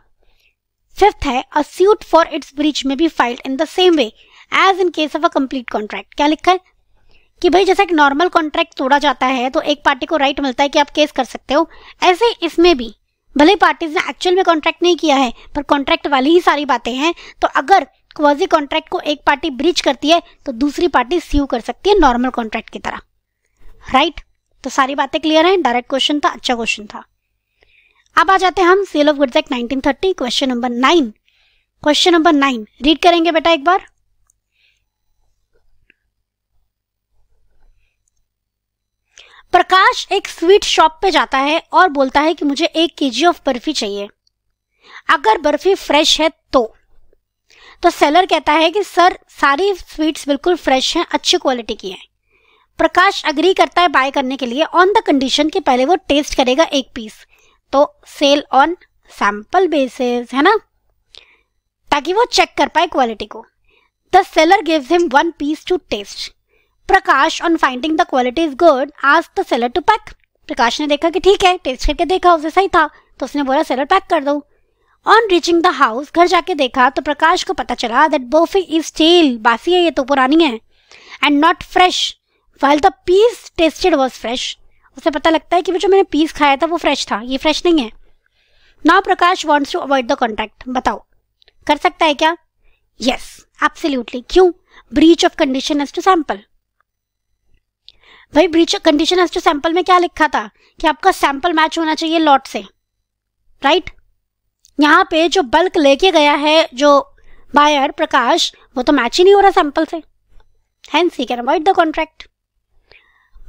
फिफ्थ है a suit for its breach may be filed in the same way as in case of a complete contract क्या लिखा है कि भाई जैसा एक नॉर्मल कॉन्ट्रैक्ट तोड़ा जाता है तो एक पार्टी को राइट मिलता है कि आप केस कर सकते हो ऐसे इसमें भी भले पार्टीज ने एक्चुअल में कॉन्ट्रैक्ट नहीं किया है पर कॉन्ट्रैक्ट वाली ही सारी बातें हैं तो अगर क्वाजी कॉन्ट्रैक्ट को एक पार्टी ब्रीच करती है तो दूसरी पार्टी सीव कर सकती है नॉर्मल कॉन्ट्रैक्ट की तरह राइट right? तो सारी बातें क्लियर हैं डायरेक्ट क्वेश्चन था अच्छा क्वेश्चन था अब आ जाते हैं हम sale of goods act 1930 question number nine question number nine read करेंगे बेटा एक बार प्रकाश एक स्वीट शॉप पे जाता है और बोलता है कि मुझे एक केजी ऑफ बर्फी चाहिए अगर बर्फी फ्रेश है तो तो सेलर कहता है कि सर सारी स्वीट्स बिल्कुल फ्रेश हैं अच्छी क्वालिटी की हैं प्रकाश अग्री करता है बाय करने के लिए ऑन द कंडीशन कि पहले वो टेस्ट करेगा एक पीस तो सेल ऑन सैम्पल बेसिस है ना ताकि वो चेक कर पाए क्वालिटी को the seller gives him one piece to test Prakash on finding the quality is good आज the seller to pack Prakash ने देखा कि ठीक है टेस्ट करके देखा उसे सही था तो उसने बोला सेलर पैक कर दो ऑन रीचिंग द हाउस घर जाके देखा तो प्रकाश को पता चला दैट बोफी इज स्टील बासी है ये तो पुरानी है and not fresh while the piece tested was fresh उसे पता लगता है कि जो मैंने पीस खाया था वो फ्रेश था ये फ्रेश नहीं है ना Prakash wants to avoid the contract बताओ कर सकता है क्या यस एब्सोल्यूटली क्यों breach of condition as to sample भाई breach condition as to sample में क्या लिखा था कि आपका सैंपल मैच होना चाहिए लॉट से राइट यहाँ पे जो बल्क लेके गया है जो बायर प्रकाश वो तो मैच ही नहीं हो रहा सैंपल से hence he can avoid the contract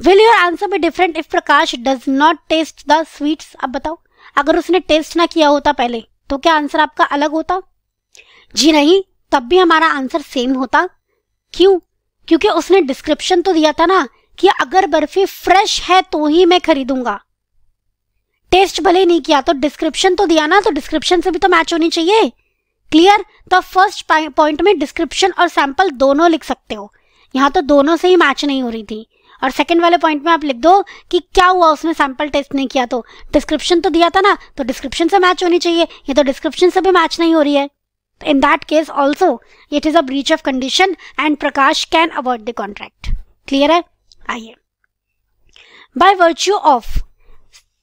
will your answer be different if Prakash does not test the sweets आप बताओ अगर उसने टेस्ट ना किया होता पहले तो क्या आंसर आपका अलग होता जी नहीं तब भी हमारा आंसर सेम होता क्यों क्योंकि उसने डिस्क्रिप्शन तो दिया था ना कि अगर बर्फी फ्रेश है तो ही मैं खरीदूंगा टेस्ट भले नहीं किया तो डिस्क्रिप्शन तो दिया ना तो डिस्क्रिप्शन से भी तो मैच होनी चाहिए क्लियर तो फर्स्ट पॉइंट में डिस्क्रिप्शन और सैंपल दोनों लिख सकते हो यहाँ तो दोनों से ही मैच नहीं हो रही थी और सेकंड वाले पॉइंट में आप लिख दो कि क्या हुआ उसने सैंपल टेस्ट नहीं किया तो डिस्क्रिप्शन तो दिया था ना तो डिस्क्रिप्शन से मैच होनी चाहिए ये तो डिस्क्रिप्शन से भी मैच नहीं हो रही है in that case also it is a breach of condition and Prakash can avoid the contract clear है by virtue of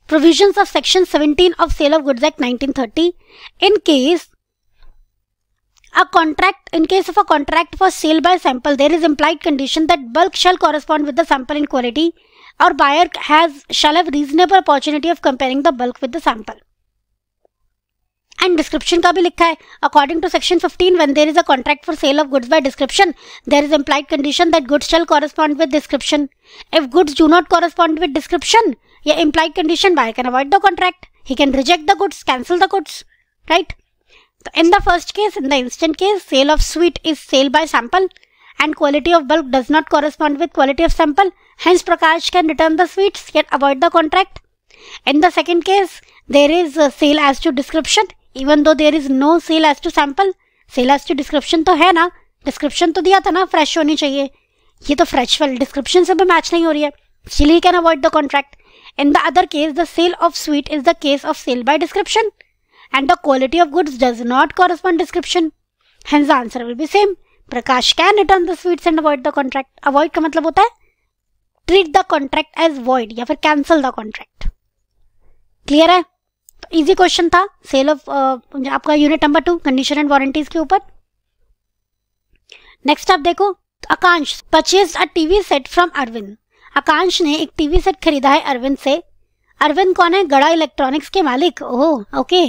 provisions of section 17 of sale of goods act 1930 in case a contract in case of a contract for sale by sample there is implied condition that bulk shall correspond with the sample in quality or buyer has shall have reasonable opportunity of comparing the bulk with the sample and description का भी लिखा है according to section 15 when there is is a contract for sale of goods by description implied is implied condition that goods shall correspond with description if goods do not correspond with description या implied condition by can avoid the contract he can reject the goods cancel the goods right in the first case in the instant case sale of sweet is sale by sample and quality of bulk does not correspond with quality of sample hence prakash can return the sweets yet avoid the contract in the second case there is a sale as to description even though there is no sale as to sample sale as to description तो है ना description तो दिया था ना fresh होनी चाहिए ये तो फ्रेश वाली डिस्क्रिप्शन से भी मैच नहीं हो रही है चिली can avoid the contract in the other case the sale of sweet is the case of sale by description and the quality of goods does not correspond description hence the answer will be same Prakash can return the sweets and avoid the contract avoid का मतलब होता है treat the contract as void या फिर cancel the contract clear है easy question था sale uh, of आपका unit number two condition and warranties के ऊपर नेक्स्ट आप देखो Akansh purchase a TV set from Arvind Akansh ने एक टीवी सेट खरीदा है अरविंद से अरविंद कौन है गड़ा इलेक्ट्रॉनिक्स के मालिक oh okay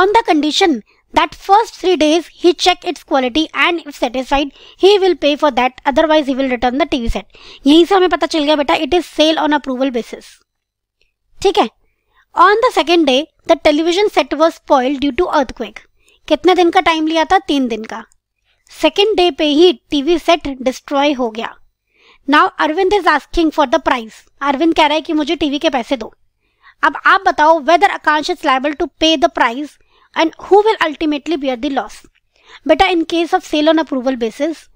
on the condition that first three days he check its quality and if satisfied he will pay for that otherwise he will return the TV set यहीं से हमें पता चल गया बेटा it is sale on approval basis ठीक है on the second day the television set was spoil due to earthquake कितने दिन का टाइम लिया था तीन दिन का सेकेंड डे पे ही टीवी सेट डिस्ट्रॉय हो गया now Arvind is asking for the price Arvind कह रहा है कि मुझे टीवी के पैसे दो अब आप बताओ whether Akansh is liable to pay the price and who will ultimately bear the loss बेटा in case of sale on approval basis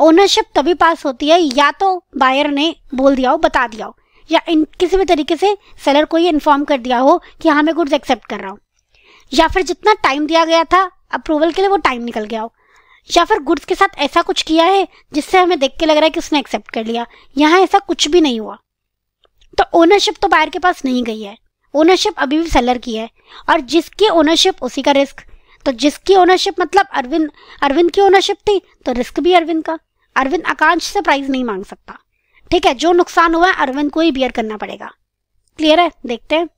ownership तभी पास होती है या तो बायर ने बोल दिया हो बता दिया हो या इन किसी भी तरीके से सेलर को ये इन्फॉर्म कर दिया हो कि हाँ मैं गुड्स एक्सेप्ट कर रहा हूँ या फिर जितना टाइम दिया गया था अप्रूवल के लिए वो टाइम निकल गया हो या फिर गुड्स के साथ ऐसा कुछ किया है जिससे हमें देख के लग रहा है कि उसने एक्सेप्ट कर लिया यहाँ ऐसा कुछ भी नहीं हुआ तो ओनरशिप तो बायर के पास नहीं गई है ओनरशिप अभी भी सेलर की है और जिसकी ओनरशिप उसी का रिस्क तो जिसकी ओनरशिप मतलब अरविंद अरविंद की ओनरशिप थी तो रिस्क भी अरविंद का अरविंद आकांक्ष से प्राइस नहीं मांग सकता ठीक है जो नुकसान हुआ है अरविंद को ही बियर करना पड़ेगा क्लियर है देखते हैं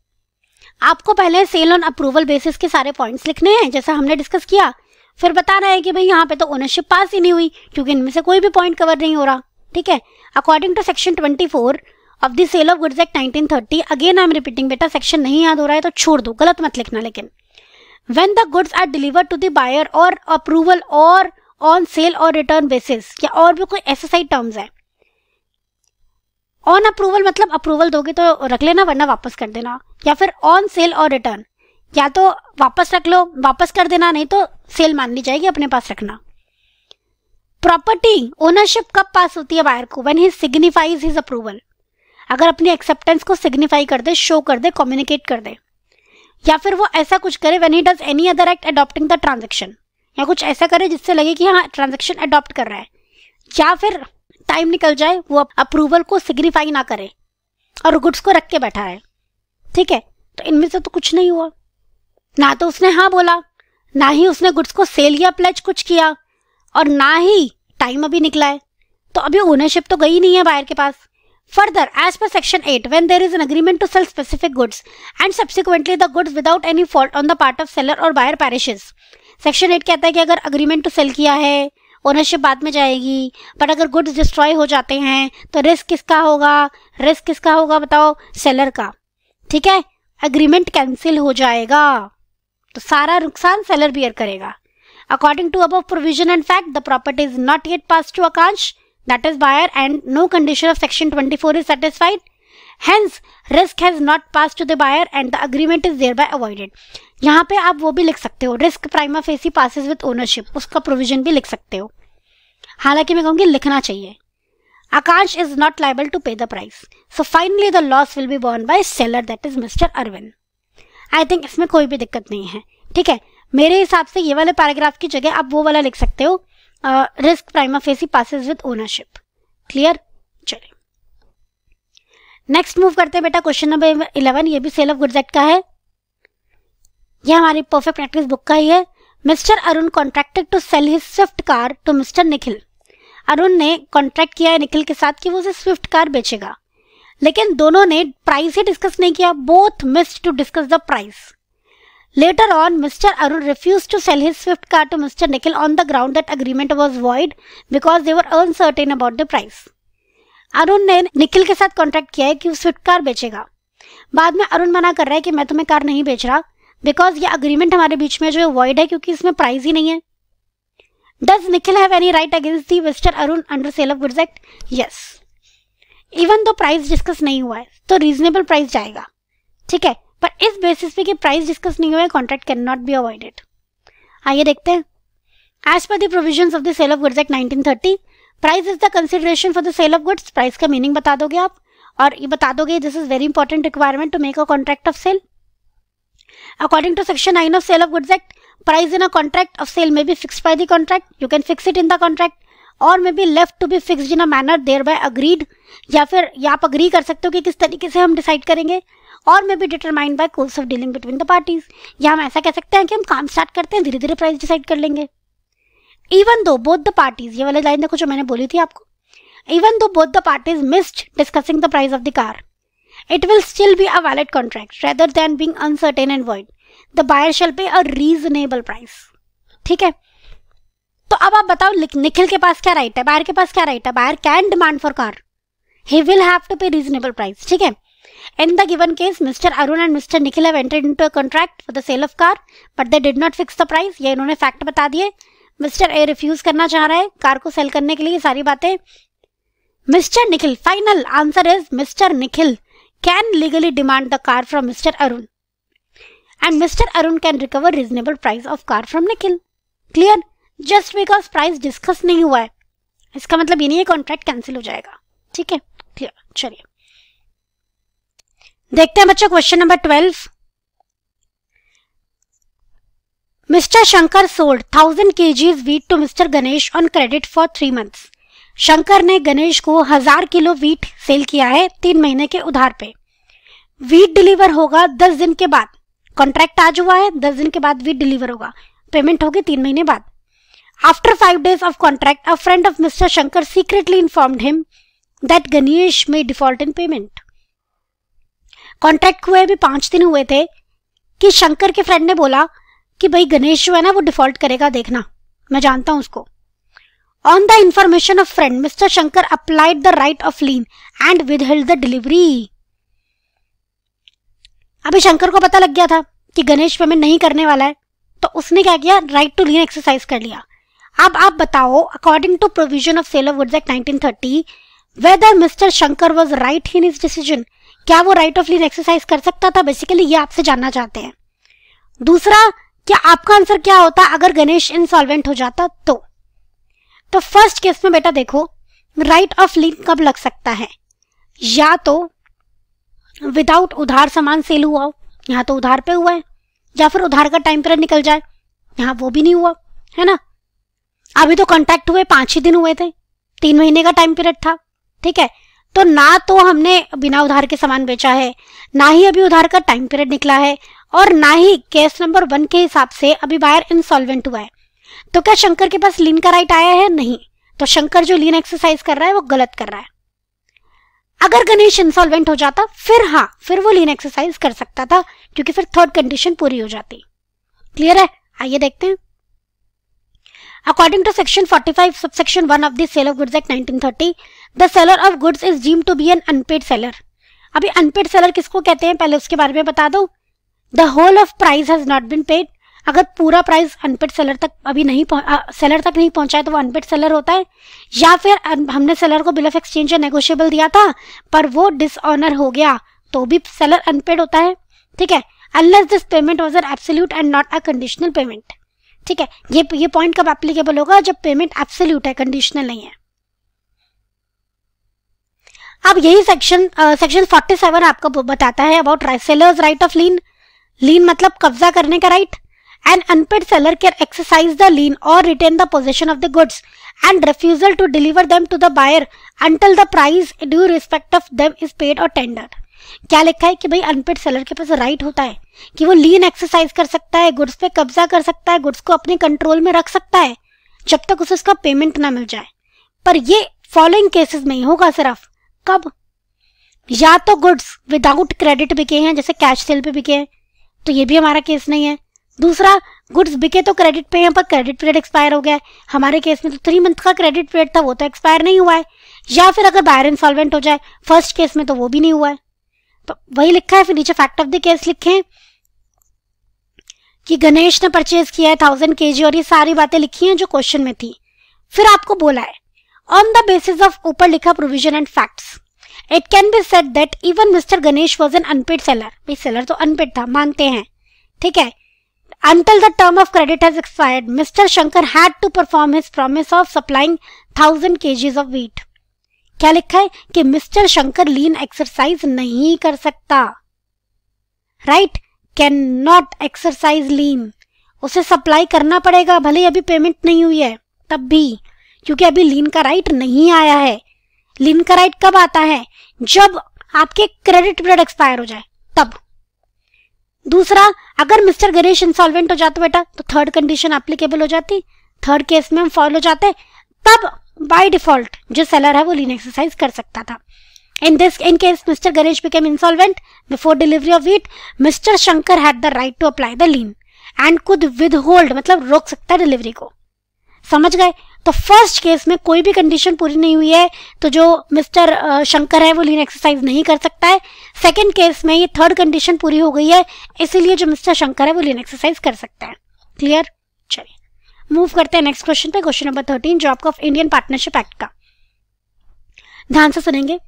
आपको पहले सेल ऑन अप्रूवल बेसिस के सारे पॉइंट्स लिखने हैं जैसा हमने डिस्कस किया फिर बता रहे हैं कि भाई यहाँ पे तो ओनरशिप पास ही नहीं हुई क्योंकि इनमें से कोई भी पॉइंट कवर नहीं हो रहा ठीक है according to section four of the sale of goods act thirty again I am repeating बेटा सेक्शन नहीं याद हो रहा है तो छोड़ दो गलत मत लिखना लेकिन when the goods are deliver to the buyer और approval or on sale or return basis या और भी कोई एस टर्म्स है ऑन अप्रूवल मतलब अप्रूवल दोगे तो रख लेना वरना वापस कर देना या फिर ऑन सेल और रिटर्न या तो वापस रख लो वापस कर देना नहीं तो सेल मान ली जाएगी अपने पास रखना प्रॉपर्टी ओनरशिप कब पास होती है बायर को when he signifies his approval अगर अपनी एक्सेप्टेंस को सिग्निफाई कर दे शो कर दे कम्युनिकेट कर दे या फिर वो ऐसा कुछ करे when he does any other act adopting the transaction या कुछ ऐसा करे जिससे लगे कि हाँ ट्रांजेक्शन अडोप्ट कर रहा है या फिर टाइम निकल जाए वो अप्रूवल को सिग्निफाई ना करे और गुड्स को रख के बैठा है ठीक है तो इनमें से तो कुछ नहीं हुआ ना तो उसने हाँ बोला ना ही उसने गुड्स को सेल या प्लेज कुछ किया और ना ही टाइम अभी निकला है तो अभी ओनरशिप तो गई नहीं है बायर के पास further as per section eight when there is an agreement to sell specific goods and subsequently the goods without any fault on the part of seller or buyer perishes section eight कहता है कि अगर agreement to cell किया है ownership बाद में जाएगी but अगर गुड्स डिस्ट्रॉय हो जाते हैं तो रिस्क किसका होगा रिस्क किसका होगा बताओ सेलर का ठीक है एग्रीमेंट कैंसिल हो जाएगा तो सारा नुकसान सेलर बियर करेगा अकॉर्डिंग टू अब provision and fact the property is not yet pass to Akansh buyer and no condition of section twenty four is satisfied satisfied risk has not pass to the buyer and the agreement is thereby avoided यहाँ पे आप वो भी लिख सकते हो risk prima facie passes with ownership उसका provision भी लिख सकते हो हालांकि मैं कहूँगी लिखना चाहिए Akash is not liable to pay the price so finally the loss will be borne by seller that is mister Arvind I think इसमें कोई भी दिक्कत नहीं है ठीक है मेरे हिसाब से ये वाले पैराग्राफ की जगह आप वो वाला लिख सकते हो risk prima facie passes with ownership clear चलिए नेक्स्ट मूव करते हैं बेटा क्वेश्चन नंबर इलेवन ये भी सेल ऑफ गुड्स का है यह हमारी परफेक्ट प्रैक्टिस बुक का ही है mister Arun contracted to sell his Swift car to mister Nikhil Arun ने कॉन्ट्रैक्ट किया है निखिल के साथ कि वो उसे स्विफ्ट कार बेचेगा लेकिन दोनों ने प्राइस ही डिस्कस नहीं किया both missed to discuss the price later on mister Arun refuse to sell his Swift car to mister Nikhil on the ground that agreement was void because they were uncertain about the price Arun ने निखिल के साथ contract किया है कि वो Swift car बेचेगा बाद में अरुण मना कर रहा है कि मैं तुम्हें कार नहीं बेच रहा बिकॉज ये अग्रीमेंट हमारे बीच में जो है वॉइड है क्योंकि इसमें प्राइस ही नहीं है does Nikhil have any right against the mister Arun under sale of goods act yes even though price discuss नहीं हुआ है तो रीजनेबल प्राइस जाएगा ठीक है पर इस बेसिस पे कि प्राइस डिस्कस नहीं हुआ है contract can not be avoided आइए देखते हैं as per the provision of the sale of goods act thirty price is the consideration for the sale of goods price का मीनिंग बता दोगे आप और ये बता दोगे this is very important requirement to make a contract of sale According to section 9 of Sale of Goods Act, price in a contract of sale may be fixed by the contract. You can fix it in the contract. Or may be left to be fix in a manner thereby agreed या फिर आप agree कर सकते हो कि किस तरीके से हम डिसाइड करेंगे or may be determined by course of dealing between the parties या हम ऐसा कह सकते हैं कि हम काम स्टार्ट करते हैं धीरे धीरे प्राइस डिसाइड कर लेंगे even though both the parties ये वाले लाइन देखो जो मैंने बोली थी आपको even though both the parties missed discussing the price of the car It will still be a valid contract rather than being uncertain and void. The buyer shall pay a reasonable price. ठीक है तो अब आप बताओ निखिल के पास क्या right है buyer के पास क्या राइट है buyer can demand for car he will have to pay reasonable price ठीक है In the given case, Mr. Arun and Mr. Nikhil have entered into a contract for the sale of car, but they did not fix the price. ये इन्होंने fact बता दिए mister A refuse करना चाह रहा है कार को cell करने के लिए सारी बातें mister Nikhil final answer is mister Nikhil can legally demand the car from Mr. Arun. And Mr. Arun can recover reasonable price of car from Nikhil clear just because price discuss नहीं हुआ है इसका मतलब ये नहीं है कॉन्ट्रैक्ट कैंसिल हो जाएगा ठीक है क्लियर चलिए देखते हैं बच्चों question number twelve mister Shankar sold thousand के kgs wheat to mister Ganesh on credit for three months Shankar ने गणेश को हजार किलो वीट सेल किया है तीन महीने के उधार पे वीट डिलीवर होगा दस दिन के बाद कॉन्ट्रैक्ट आज हुआ है दस दिन के बाद वीट डिलीवर होगा पेमेंट होगी तीन महीने बाद after five days of contract a friend of mister Shankar secretly informed him that Ganesh may default in payment contract हुए भी पांच दिन हुए थे कि शंकर के फ्रेंड ने बोला कि भाई गणेश जो है ना वो डिफॉल्ट करेगा देखना मैं जानता हूँ उसको On the information of friend, Mr. Shankar applied the right of lien and withheld the delivery. अभी शंकर को पता लग गया था कि गणेश पेमेंट नहीं करने वाला है तो उसने क्या किया राइट टू लीन एक्सरसाइज कर लिया अब आप बताओ according to provision of sale of goods act 1930 whether mister Shankar was right in his decision क्या वो राइट ऑफ लीन एक्सरसाइज कर सकता था बेसिकली ये आपसे जानना चाहते हैं दूसरा क्या आपका आंसर क्या होता अगर गणेश इंसॉल्वेंट हो जाता तो तो फर्स्ट केस में बेटा देखो राइट ऑफ लिंक कब लग सकता है या तो विदाउट उधार सामान सेल हुआ हो यहाँ तो उधार पे हुआ है या फिर उधार का टाइम पीरियड निकल जाए यहाँ वो भी नहीं हुआ है ना अभी तो कॉन्टेक्ट हुए पांच ही दिन हुए थे तीन महीने का टाइम पीरियड था ठीक है तो ना तो हमने बिना उधार के सामान बेचा है ना ही अभी उधार का टाइम पीरियड निकला है और ना ही केस नंबर वन के हिसाब से अभी बायर इंसॉल्वेंट हुआ है तो क्या शंकर के पास लीन का राइट आया है नहीं तो शंकर जो लीन एक्सरसाइज कर रहा है वो गलत कर रहा है अगर गणेश इंसॉल्वेंट हो जाता फिर हाँ फिर वो लीन एक्सरसाइज कर सकता था क्योंकि फिर थर्ड कंडीशन पूरी हो जाती क्लियर है आइए देखते हैं According to Section 45, section one of the Sale of Goods Act 1930, the seller of goods is deemed to be an unpaid seller अभी अनपेड सेलर किसको कहते हैं पहले उसके बारे में बता दो the whole of price has not been paid अगर पूरा प्राइस अनपेड सेलर तक अभी नहीं आ, सेलर तक नहीं पहुंचा है तो वो अनपेड सेलर होता है या फिर हमने सेलर को बिल ऑफ एक्सचेंज या नेगोशियबल दिया था पर वो डिसऑनर हो गया तो भी सेलर अनपेड होता है ठीक है unless this payment was an absolute and not a conditional payment ठीक है ये ये पॉइंट कब एप्लीकेबल होगा जब पेमेंट एब्सोल्यूट है कंडीशनल नहीं है अब यही सेक्शन सेक्शन फोर्टी सेवन आपको बताता है about seller's right of lien lien मतलब कब्जा करने का right An unpaid seller can exercise the lien or retain the possession of the goods and refusal to deliver them to the buyer until the price due respect of them is paid or tendered. क्या लिखा है कि भाई unpaid seller के पास right होता है कि वो लीन एक्सरसाइज कर सकता है गुड्स पे कब्जा कर सकता है गुड्स को अपने कंट्रोल में रख सकता है जब तक उसे उसका पेमेंट ना मिल जाए पर ये फॉलोइंग केसेस में ही होगा सिर्फ कब या तो गुड्स विदाउट क्रेडिट बिके हैं जैसे कैश सेल पे बिके हैं तो ये भी हमारा केस नहीं है दूसरा गुड्स बिके तो क्रेडिट पे यहाँ पर क्रेडिट पीरियड एक्सपायर हो गया है हमारे केस में तो थ्री मंथ का क्रेडिट पीरियड था वो तो एक्सपायर नहीं हुआ है या फिर अगर बायर इंसॉल्वेंट हो जाए फर्स्ट केस में तो वो भी नहीं हुआ है तो वही लिखा है फिर नीचे फैक्ट ऑफ द केस लिखे कि गणेश ने परचेज किया है थाउजेंड के और ये सारी बातें लिखी हैं जो क्वेश्चन में थी फिर आपको बोला है ऑन द बेसिस ऑफ ऊपर लिखा provision and facts it can be set that even mister Ganesh was an unpaid seller भाई सेलर तो अनपेड था मानते हैं ठीक है Until the term of credit has expired, Mr. Shankar had to perform his promise of supplying 1000 kgs of wheat. क्या लिखा है कि mr shankar lean exercise नहीं कर सकता right can not exercise lien उसे सप्लाई करना पड़ेगा भले ही अभी पेमेंट नहीं हुई है तब भी क्योंकि अभी लीन का राइट नहीं आया है लीन का राइट कब आता है जब आपके क्रेडिट पीरियड एक्सपायर हो जाए दूसरा अगर मिस्टर गणेश इंसॉल्वेंट हो जाता बेटा तो थर्ड कंडीशन एप्लीकेबल हो जाती थर्ड केस में हम फॉल हो जाते तब बाय डिफॉल्ट जो सेलर है वो लीन एक्सरसाइज कर सकता था in this in case mister Ganesh became insolvent before delivery of wheat mister Shankar had the right to apply the lien and could with मतलब रोक सकता है डिलीवरी को समझ गए तो फर्स्ट केस में कोई भी कंडीशन पूरी नहीं हुई है तो जो मिस्टर शंकर है वो लीन एक्सरसाइज नहीं कर सकता है सेकेंड केस में ये थर्ड कंडीशन पूरी हो गई है इसीलिए जो मिस्टर शंकर है वो लीन एक्सरसाइज कर सकता है क्लियर चलिए मूव करते हैं नेक्स्ट क्वेश्चन पे क्वेश्चन नंबर थर्टीन जॉब ऑफ इंडियन पार्टनरशिप एक्ट का ध्यान से सुनेंगे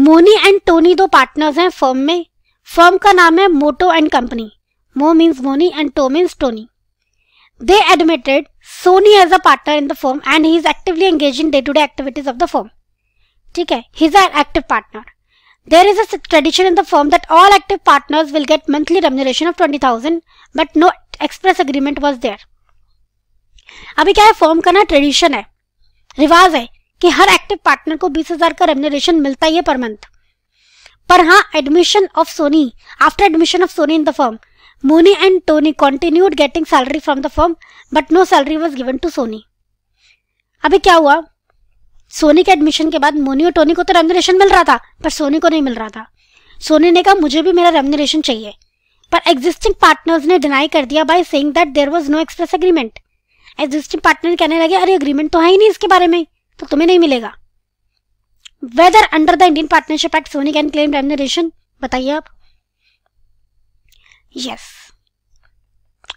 मोनी एंड टोनी दो पार्टनर्स हैं फर्म में फर्म का नाम है Moto and company Mo means Mooney and To means Tony they admitted Sony as a partner in the firm and he is actively engage in day to day activities of the firm ठीक है he is an active partner There is a tradition in the firm that all active partners will get monthly remuneration of 20,000 but no express agreement was there. अभी क्या है firm का ना tradition है रिवाज है कि हर एक्टिव पार्टनर को 20,000 का रेम्यूनरेशन मिलता ही है पर मंथ पर हाँ admission of Sony after admission of Sony in the firm Mooney and Tony continued getting salary from the firm, but no salary was given to Sony. अभी क्या हुआ सोनी के एडमिशन के बाद मोनी और टोनी को तो रेमगनेशन मिल रहा था पर सोनी को नहीं मिल रहा था सोनी ने कहा मुझे भी मेरा रेमगनेशन चाहिए पर एग्जिस्टिंग पार्टनर्स ने डिनाई कर दिया by saying that there was no express agreement existing partner कहने लगे अरे अग्रीमेंट तो है ही नहीं इसके बारे में तो तुम्हें नहीं मिलेगा whether under the Indian partnership act Sony can claim remuneration बताइए आप यस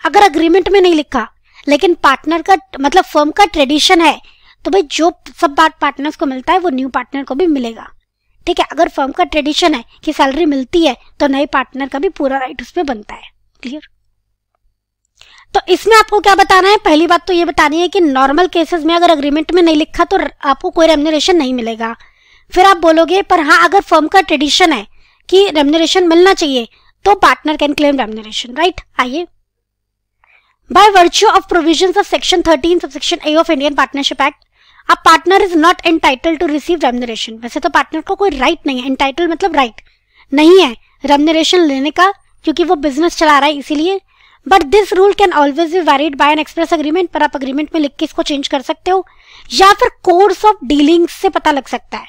अगर अग्रीमेंट में नहीं लिखा लेकिन पार्टनर का मतलब फर्म का ट्रेडिशन है तो भाई जो सब बात पार्टनर्स को मिलता है वो न्यू पार्टनर को भी मिलेगा ठीक है अगर फर्म का ट्रेडिशन है कि सैलरी मिलती है तो नए पार्टनर का भी पूरा राइट उसमें बनता है क्लियर तो इसमें आपको क्या बताना है पहली बात तो ये बतानी है कि नॉर्मल केसेस में अगर अग्रीमेंट में नहीं लिखा तो आपको कोई रेमनरेशन नहीं मिलेगा फिर आप बोलोगे पर हाँ अगर फर्म का ट्रेडिशन है कि रेमनरेशन मिलना चाहिए तो partner can claim remuneration right आइए by virtue of provision of section thirteen sub section A of Indian partnership act a partner is not entitle to receive remuneration वैसे तो पार्टनर को कोई राइट right नहीं है एंटाइटल मतलब right right. नहीं है रेमनरेशन लेने का क्योंकि वो बिजनेस चला रहा है इसीलिए but this rule can always be varied by an express agreement पर आप अग्रीमेंट में लिख के इसको चेंज कर सकते हो या फिर कोर्स ऑफ डीलिंग्स से पता लग सकता है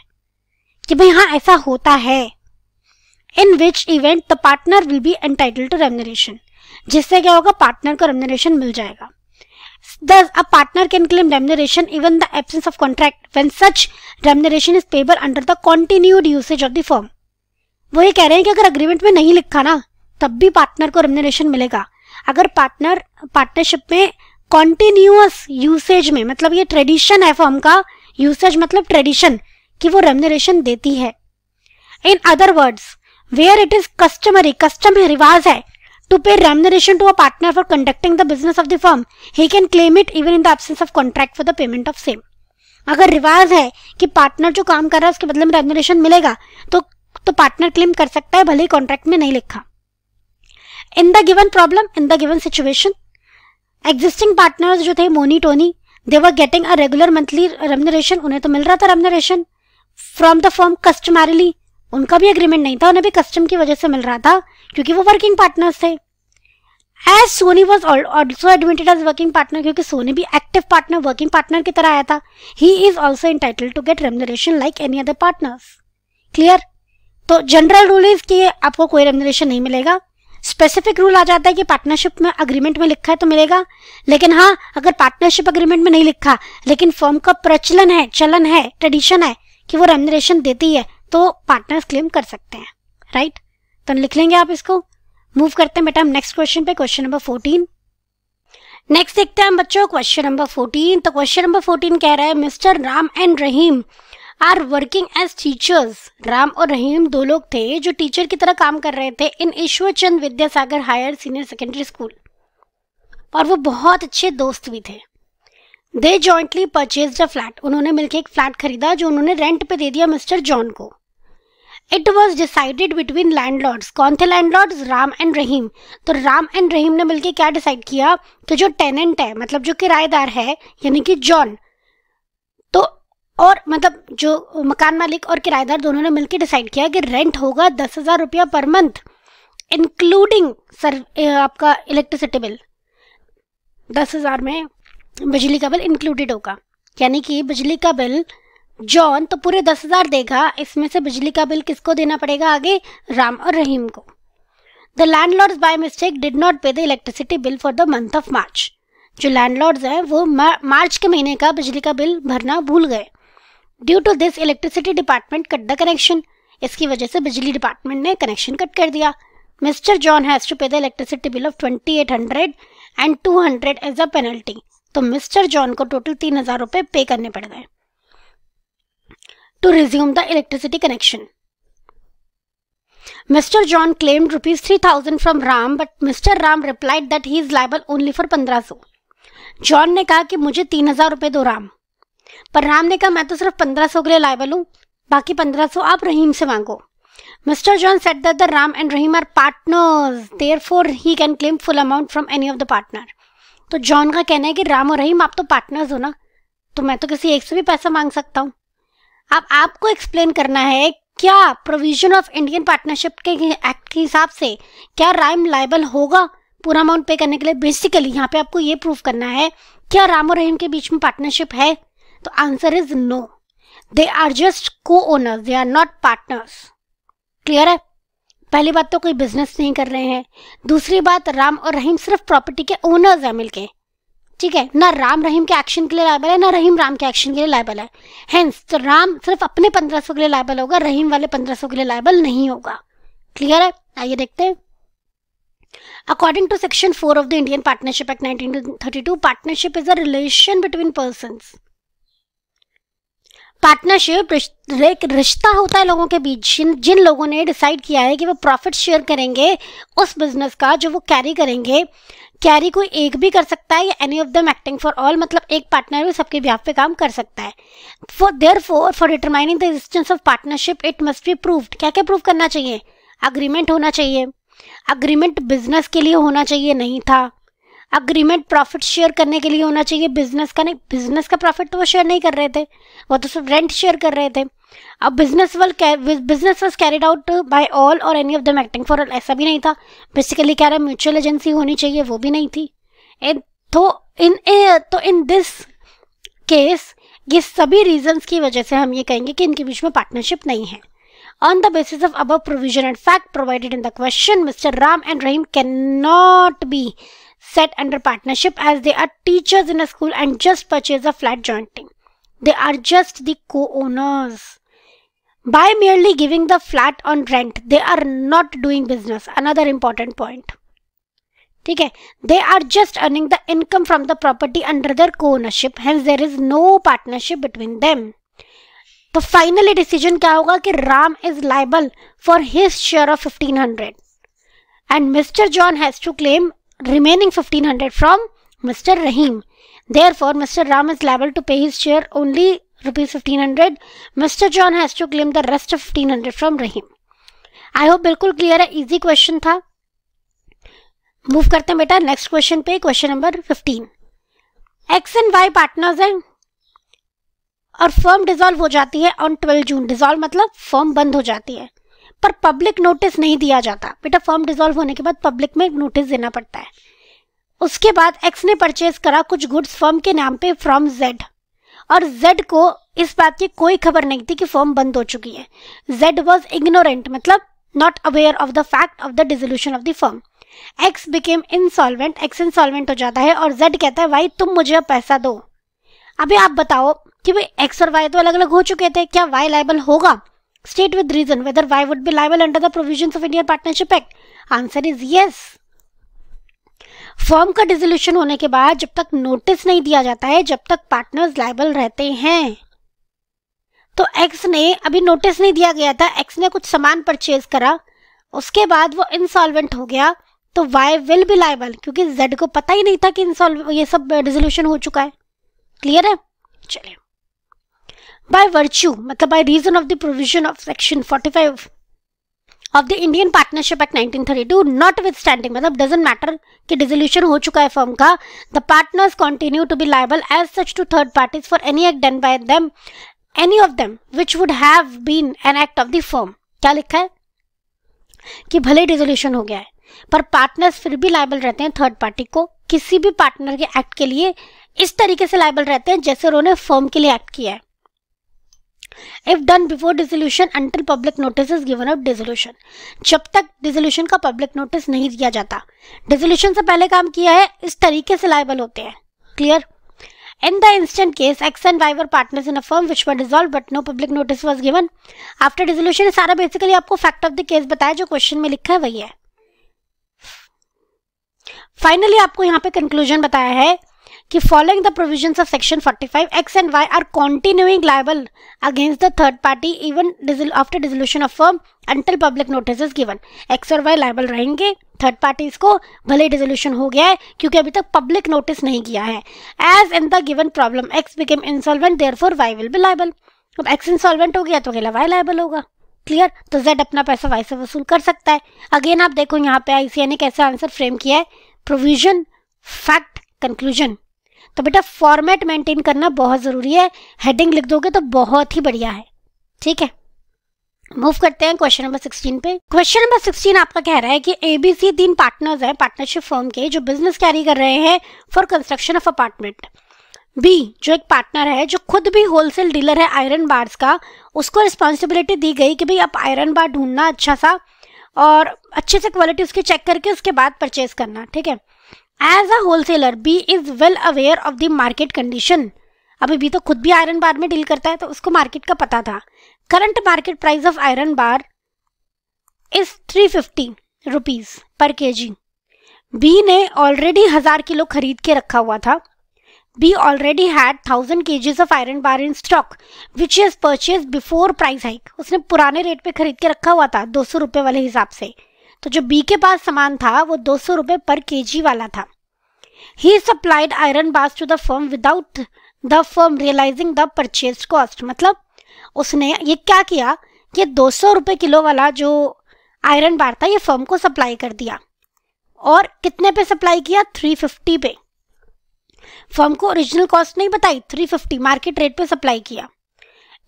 कि भाई हाँ ऐसा होता है in which event the partner will be entitle to remuneration जिससे क्या होगा पार्टनर को रेमनरेशन मिल जाएगा Thus, a partner can claim remuneration even the absence of contract when such remuneration is payable under the continued usage of the firm. वो ये कह रहे हैं कि अगर agreement में नहीं लिखा ना तब भी partner को remuneration मिलेगा अगर partner partnership में continuous usage में मतलब ये tradition है firm का usage मतलब tradition कि वो remuneration देती है In other words, where it is customary, custom है रिवाज है to pay remuneration to a partner for conducting the business of the firm. He can claim it even in the absence of contract for the payment of same. अगर रिवाज है कि partner जो काम कर रहा है उसके बदले में रेमुनरेशन मिलेगा तो तो पार्टनर क्लेम कर सकता है भले ही कॉन्ट्रैक्ट में नहीं लिखा in the given problem in the given situation existing partner जो थे Mooney Tony they were getting a regular monthly remuneration उन्हें तो मिल रहा था remuneration from the firm customarily उनका भी एग्रीमेंट नहीं था उन्हें भी कस्टम की वजह से मिल रहा था क्योंकि वो वर्किंग पार्टनर्स थे as Sony was also admitted as working partner क्योंकि सोनी भी एक्टिव पार्टनर वर्किंग पार्टनर की तरह आया था he is also entitle to get remuneration like any other partners clear तो जनरल रूल इज कि आपको कोई रेमनरेशन नहीं मिलेगा स्पेसिफिक रूल आ जाता है कि पार्टनरशिप में अग्रीमेंट में लिखा है तो मिलेगा लेकिन हाँ अगर पार्टनरशिप अग्रीमेंट में नहीं लिखा लेकिन फॉर्म का प्रचलन है चलन है ट्रेडिशन है कि वो रेमनरेशन देती है तो पार्टनर्स क्लेम कर सकते हैं राइट तो लिख लेंगे आप इसको मूव करते हैं बेटा हम नेक्स्ट क्वेश्चन पे क्वेश्चन नंबर फोर्टीन नेक्स्ट देखते हैं बच्चों क्वेश्चन नंबर फोर्टीन तो क्वेश्चन नंबर फोर्टीन कह रहा है mister Ram and Rahim are working as teachers Ram और रहीम दो लोग थे जो टीचर की तरह काम कर रहे थे in Ishwar Vidyasagar higher senior secondary school और वो बहुत अच्छे दोस्त भी थे they jointly purchase a flat उन्होंने मिलकर एक फ्लैट खरीदा जो उन्होंने रेंट पे दे दिया मिस्टर जॉन को it was decided between landlords कौन थे लैंडलॉर्ड्स राम एंड रहीम तो राम एंड रहीम ने मिलकर क्या डिसाइड किया कि तो जो टेनेंट है मतलब जो किराएदार है यानी कि जॉन तो और मतलब जो मकान मालिक और किराएदार दोनों ने मिलकर डिसाइड किया कि रेंट होगा दस हजार रुपया पर मंथ इंक्लूडिंग सर आपका इलेक्ट्रिसिटी बिल दस हजार में बिजली का बिल इंक्लूडेड होगा यानी कि बिजली का बिल जॉन तो पूरे दस हजार देगा इसमें से बिजली का बिल किसको देना पड़ेगा आगे राम और रहीम को the landlord by mistake did not pay the electricity bill for the month of March जो लैंड लॉर्ड हैं वो मार्च के महीने का बिजली का बिल भरना भूल गए due to this electricity department cut the connection इसकी वजह से बिजली डिपार्टमेंट ने कनेक्शन कट कर दिया mister John has to pay the electricity bill of twenty eight hundred and two hundred as a penalty तो मिस्टर जॉन को total तीन हजार रुपए पे करने पड़ गए to resume the electricity connection claimed rupees three thousand from Ram but mister Ram replied that he is liable only for पंद्रह सौ जॉन ने कहा कि मुझे तीन हजार रुपए दो राम पर राम ने कहा मैं तो सिर्फ पंद्रह सौ के लिए लाइबल हूं बाकी पंद्रह सौ आप रहीम से मांगो mister John said that the Ram and Rahim are partners therefore he can claim full amount from any of the partner तो जॉन का कहना है कि राम और रहीम आप तो पार्टनर्स हो ना तो मैं तो किसी एक से भी पैसा मांग सकता हूँ अब आपको एक्सप्लेन करना है क्या प्रोविजन ऑफ इंडियन पार्टनरशिप के एक्ट के हिसाब से क्या राम लाइबल होगा पूरा अमाउंट पे करने के लिए बेसिकली यहाँ पे आपको ये प्रूव करना है क्या राम और रहीम के बीच में पार्टनरशिप है तो answer is no they are just co-owners they are not partners clear है पहली बात तो कोई बिजनेस नहीं कर रहे हैं दूसरी बात राम और रहीम सिर्फ प्रॉपर्टी के ओनर्स हैं मिलके ठीक है ना राम रहीम के एक्शन के लिए लाइबल है ना रहीम राम के एक्शन के लिए लाइबल है हेंस तो राम सिर्फ अपने पंद्रह सौ के लिए लाइबल होगा रहीम वाले पंद्रह सौ के लिए लाइबल नहीं होगा क्लियर है आइए देखते हैं according to section four of the Indian partnership act nineteen thirty two partnership is a relation between person partnership एक रिश्ता होता है लोगों के बीच जिन लोगों ने डिसाइड किया है कि वो प्रॉफिट शेयर करेंगे उस बिजनेस का जो वो कैरी करेंगे कैरी कोई एक भी कर सकता है या any of them acting for all मतलब एक पार्टनर भी सबके बिहाफ पे काम कर सकता है for therefore for determining the existence of partnership it must be proved क्या क्या प्रूव करना चाहिए अग्रीमेंट होना चाहिए अग्रीमेंट बिजनेस के लिए होना चाहिए नहीं था अग्रीमेंट प्रॉफिट शेयर करने के लिए होना चाहिए बिजनेस का नहीं बिजनेस का प्रॉफिट तो वो शेयर नहीं कर रहे थे वो तो सिर्फ रेंट शेयर कर रहे थे अब बिजनेस वल business was carried out by all और any of them acting for all ऐसा भी नहीं था बेसिकली कह रहा म्यूचुअल एजेंसी होनी चाहिए वो भी नहीं थी ए, तो इन ए, तो इन दिस केस ये सभी रीजंस की वजह से हम ये कहेंगे कि इनके बीच में पार्टनरशिप नहीं है ऑन द बेसिस ऑफ अब provision and fact provided in the question mister Ram and Rahim can not be set under partnership as they are teachers in a school and just purchase a flat jointly. They are just the co-owners. By merely giving the flat on rent, they are not doing business. Another important point. Okay. They are just earning the income from the property under their co-ownership. Hence, there is no partnership between them. The finally, decision kya hoga ki Ram is liable for his share of 1500 and Mr. John has to claim remaining 1500 from Mr. Rahim. Therefore, Mr. Ram is liable to pay his share only rupees 1500. Mr. John has to claim the rest of 1500 from Rahim. i hope bilkul clear hai easy question tha move karte hain beta next question pe question number 15 x and y partners hain और firm dissolve हो जाती है on 12 June dissolve मतलब firm बंद हो जाती है पर पब्लिक नोटिस नहीं दिया जाता बेटा फर्म डिजोल्व होने के बाद पब्लिक में नोटिस देना पड़ता है उसके बाद एक्स ने परचेज करा कुछ गुड्स फर्म के नाम पे फ्रॉम जेड और जेड को इस बात की कोई खबर नहीं थी कि फर्म बंद हो चुकी है जेड वॉज इग्नोरेंट मतलब not aware of the fact of the dissolution of the firm X became insolvent X insolvent हो जाता है और जेड कहता है भाई तुम मुझे अब पैसा दो अभी आप बताओ कि भाई एक्स और वाई तो अलग अलग हो चुके थे क्या वाई लाइबल होगा State with reason whether Y would be liable under the provisions of Indian Partnership Act. Answer is yes firm का डिजोल्यूशन होने के बाद जब तक नोटिस नहीं दिया जाता है जब तक पार्टनर्स लाइबल रहते हैं तो एक्स ने अभी नोटिस नहीं दिया गया था एक्स ने कुछ सामान परचेज करा उसके बाद वो इंसॉल्वेंट हो गया तो वाई विल बी लाइबल क्योंकि जेड को पता ही नहीं था कि इंसॉल्व ये सब डिजोल्यूशन हो चुका है क्लियर है चलिए बाय वर्च्यू मतलब by reason of the provision of section 45 of the Indian partnership act 1932 standing मतलब डजेंट मैटर कि डिजोल्यूशन हो चुका है फर्म का the partners continue to be liable as such to third parties for any act done by them any of them which would have been an act of the firm क्या लिखा है कि भले dissolution हो गया है पर पार्टनर्स फिर भी लाइबल रहते हैं थर्ड पार्टी को किसी भी पार्टनर के एक्ट के लिए इस तरीके से लाइबल रहते हैं जैसे उन्होंने फर्म के लिए एक्ट किया है if done before dissolution until public notice is given out dissolution जब तक डिसोल्यूशन का पब्लिक नोटिस नहीं दिया जाता डिसोल्यूशन से पहले काम किया है इस तरीके से लाइबल होते हैं clear in the instant case X and Y were partners in a firm which were dissolve but no public notice was given after dissolution, सारा बेसिकली आपको फैक्ट ऑफ द केस बताया जो क्वेश्चन में लिखा है वही है फाइनली आपको यहाँ पे कंक्लूजन बताया है कि following the provision of section 45 X and Y are continuing liable against the third party even after dissolution of firm until public notice given X और वाई लाइबल रहेंगे थर्ड पार्टी को भले डिजोल्यूशन हो गया है क्योंकि अभी तक पब्लिक नोटिस नहीं किया है as in the given problem X became insolvent therefore Y will be liable अब एक्स इंसॉल्वेंट हो गया तो अकेला वाई लाइबल होगा क्लियर तो जेड अपना पैसा वाई से वसूल कर सकता है अगेन आप देखो यहाँ पे आईसीए ने कैसे आंसर फ्रेम किया है प्रोविजन फैक्ट कंक्लूजन तो बेटा फॉर्मेट मेंटेन करना बहुत ज़रूरी है हेडिंग लिख दोगे तो बहुत ही बढ़िया है ठीक है मूव करते हैं क्वेश्चन नंबर 16 पे क्वेश्चन नंबर 16 आपका कह रहा है कि एबीसी तीन पार्टनर्स हैं पार्टनरशिप फर्म के जो बिजनेस कैरी कर रहे हैं for construction of apartment B जो एक पार्टनर है जो खुद भी होलसेल डीलर है आयरन बार्स का उसको रिस्पॉन्सिबिलिटी दी गई कि भाई आप आयरन बार ढूंढना अच्छा सा और अच्छे से क्वालिटी उसकी चेक करके उसके बाद परचेज करना ठीक है as a wholesaler B is well aware of the market condition अभी भी तो खुद भी आयरन बार में डील करता है तो उसको मार्केट का पता था current market price of iron bar is three fifty rupees per K G B ने ऑलरेडी हजार किलो खरीद के रखा हुआ था बी ऑलरेडी हैड थाउजेंड के Gs of iron bar in stock which is purchase before price hike उसने पुराने रेट पे खरीद के रखा हुआ था दो सौ रुपये वाले हिसाब से तो जो बी के पास सामान था वो दो सौ रुपये पर के जी वाला था he supplied iron bars to the firm without the firm realising the purchase cost मतलब उसने ये क्या किया ये दो सौ रुपये किलो वाला जो आयरन बार था ये फर्म को सप्लाई कर दिया और कितने पे सप्लाई किया थ्री फिफ्टी पे फर्म को ओरिजिनल कॉस्ट नहीं बताई थ्री फिफ्टी मार्केट रेट पे सप्लाई किया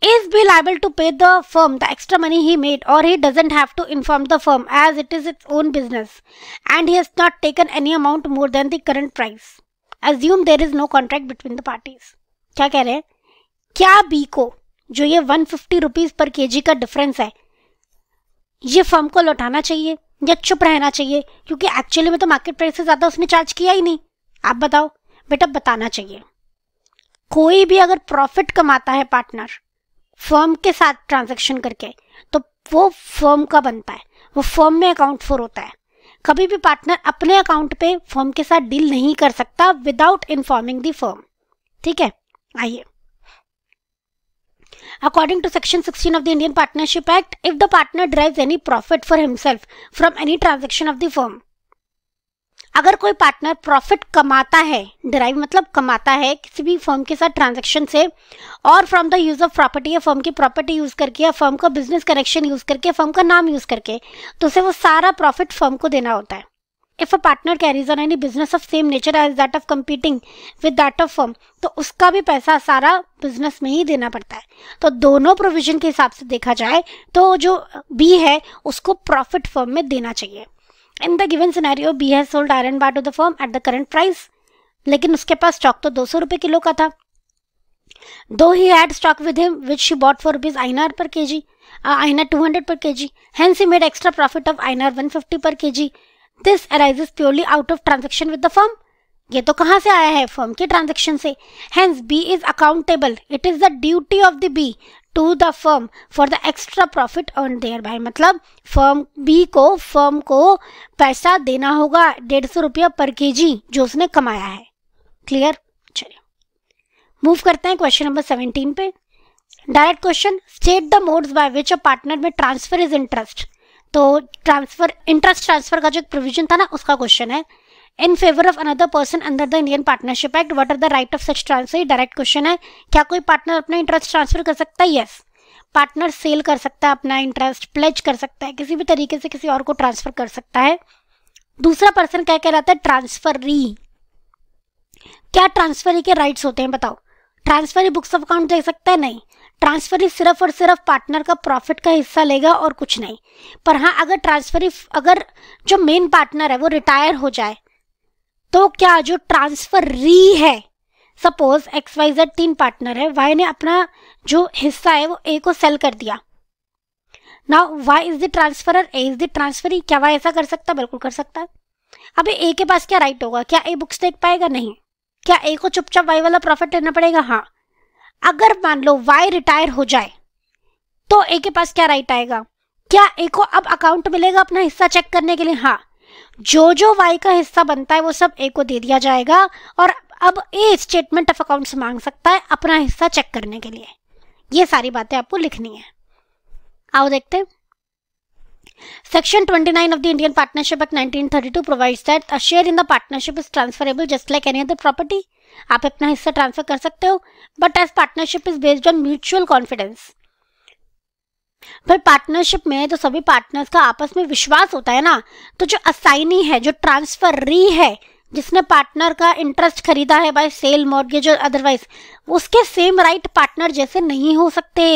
is be liable to pay the firm the extra money he made or he doesn't have to inform the firm as it is its own business and he has not taken any amount more than the current price. Assume there is no contract between the parties. kya keh rahe हैं क्या B को जो ये one fifty rupees per K जी का difference है ये firm को लौटाना चाहिए या चुप रहना चाहिए क्योंकि एक्चुअली में तो मार्केट प्राइस से ज़्यादा उसने चार्ज किया ही नहीं आप बताओ बेटा बताना चाहिए कोई भी अगर प्रॉफिट कमाता फर्म के साथ ट्रांजेक्शन करके तो वो फर्म का बनता है वो फर्म में अकाउंट फॉर होता है कभी भी पार्टनर अपने अकाउंट पे फर्म के साथ डील नहीं कर सकता विदाउट इन्फॉर्मिंग दी फर्म ठीक है आइए According to Section 16 of the Indian Partnership Act, if the partner derives any profit for himself from any transaction of the firm, अगर कोई पार्टनर प्रॉफिट कमाता है डराइव मतलब कमाता है किसी भी फर्म के साथ ट्रांजैक्शन से और from the use of property या फर्म की प्रॉपर्टी यूज़ करके या फर्म का बिजनेस कनेक्शन यूज़ करके फर्म का नाम यूज़ करके तो उसे वो सारा प्रॉफिट फर्म को देना होता है if a partner carries on any business of same nature as that of competing with that of firm तो उसका भी पैसा सारा बिजनेस में ही देना पड़ता है तो दोनों प्रोविजन के हिसाब से देखा जाए तो जो बी है उसको प्रॉफिट फर्म में देना चाहिए in the given scenario B has sold iron bar to the firm at the current price लेकिन उसके पास स्टॉक तो दो सौ रुपये किलो का था दो he had stock with him which she bought for rupees INR per K G INR two hundred per K G hence he made extra profit of INR one fifty per K G this arise purely out of transaction with the firm ये तो कहाँ से आया है firm के transaction से hence B is accountable it is the duty of the B to the firm for the extra profit earn thereby मतलब firm B को फर्म को पैसा देना होगा डेढ़ सौ रुपया पर के जी जो उसने कमाया है क्लियर चलिए मूव करते हैं क्वेश्चन नंबर सेवनटीन पे direct question state the modes by which a partner may transfer his interest तो ट्रांसफर इंटरेस्ट ट्रांसफर का जो प्रोविजन था ना उसका क्वेश्चन है in favour of another person under the Indian partnership act what are the right of such transfer direct question है क्या कोई पार्टनर अपना इंटरेस्ट ट्रांसफर कर सकता है येस पार्टनर सेल कर सकता है अपना इंटरेस्ट प्लेज कर सकता है किसी भी तरीके से किसी और को ट्रांसफर कर सकता है दूसरा पर्सन क्या कहलाता है ट्रांसफरी क्या ट्रांसफरी के राइट्स होते हैं बताओ ट्रांसफरी बुक्स ऑफ अकाउंट देख सकता है नहीं ट्रांसफरी सिर्फ और सिर्फ पार्टनर का प्रॉफिट का हिस्सा लेगा और कुछ नहीं पर हाँ अगर ट्रांसफरी अगर जो मेन पार्टनर है वो रिटायर हो जाए तो क्या जो ट्रांसफर री है सपोज एक्स वाई जेड तीन पार्टनर है वाई ने अपना जो हिस्सा है वो ए को सेल कर दिया ना Y is the transfer A is the transfer क्या वाई ऐसा कर सकता है बिल्कुल कर सकता है अभी ए के पास क्या राइट होगा क्या ए बुक्स देख पाएगा नहीं क्या ए को चुपचाप वाई वाला प्रॉफिट लेना पड़ेगा हाँ अगर मान लो वाई रिटायर हो जाए तो ए के पास क्या राइट आएगा क्या ए को अब अकाउंट मिलेगा अपना हिस्सा चेक करने के लिए हाँ जो जो वाई का हिस्सा बनता है वो सब ए को दे दिया जाएगा और अब ए स्टेटमेंट ऑफ अकाउंट्स मांग सकता है अपना हिस्सा चेक करने के लिए ये सारी बातें आपको लिखनी है आओ देखते section 29 of the Indian partnership act 1932 provides that a share in the partnership is transferable just like any other property आप अपना हिस्सा ट्रांसफर कर सकते हो but as partnership is based on mutual confidence पर पार्टनरशिप में तो सभी पार्टनर्स का आपस में विश्वास होता है ना तो जो असाइनी है जो री है जिसने पार्टनर का इंटरेस्ट खरीदा है बाय सेल मॉर्गेज और अदरवाइज उसके सेम राइट पार्टनर जैसे नहीं हो सकते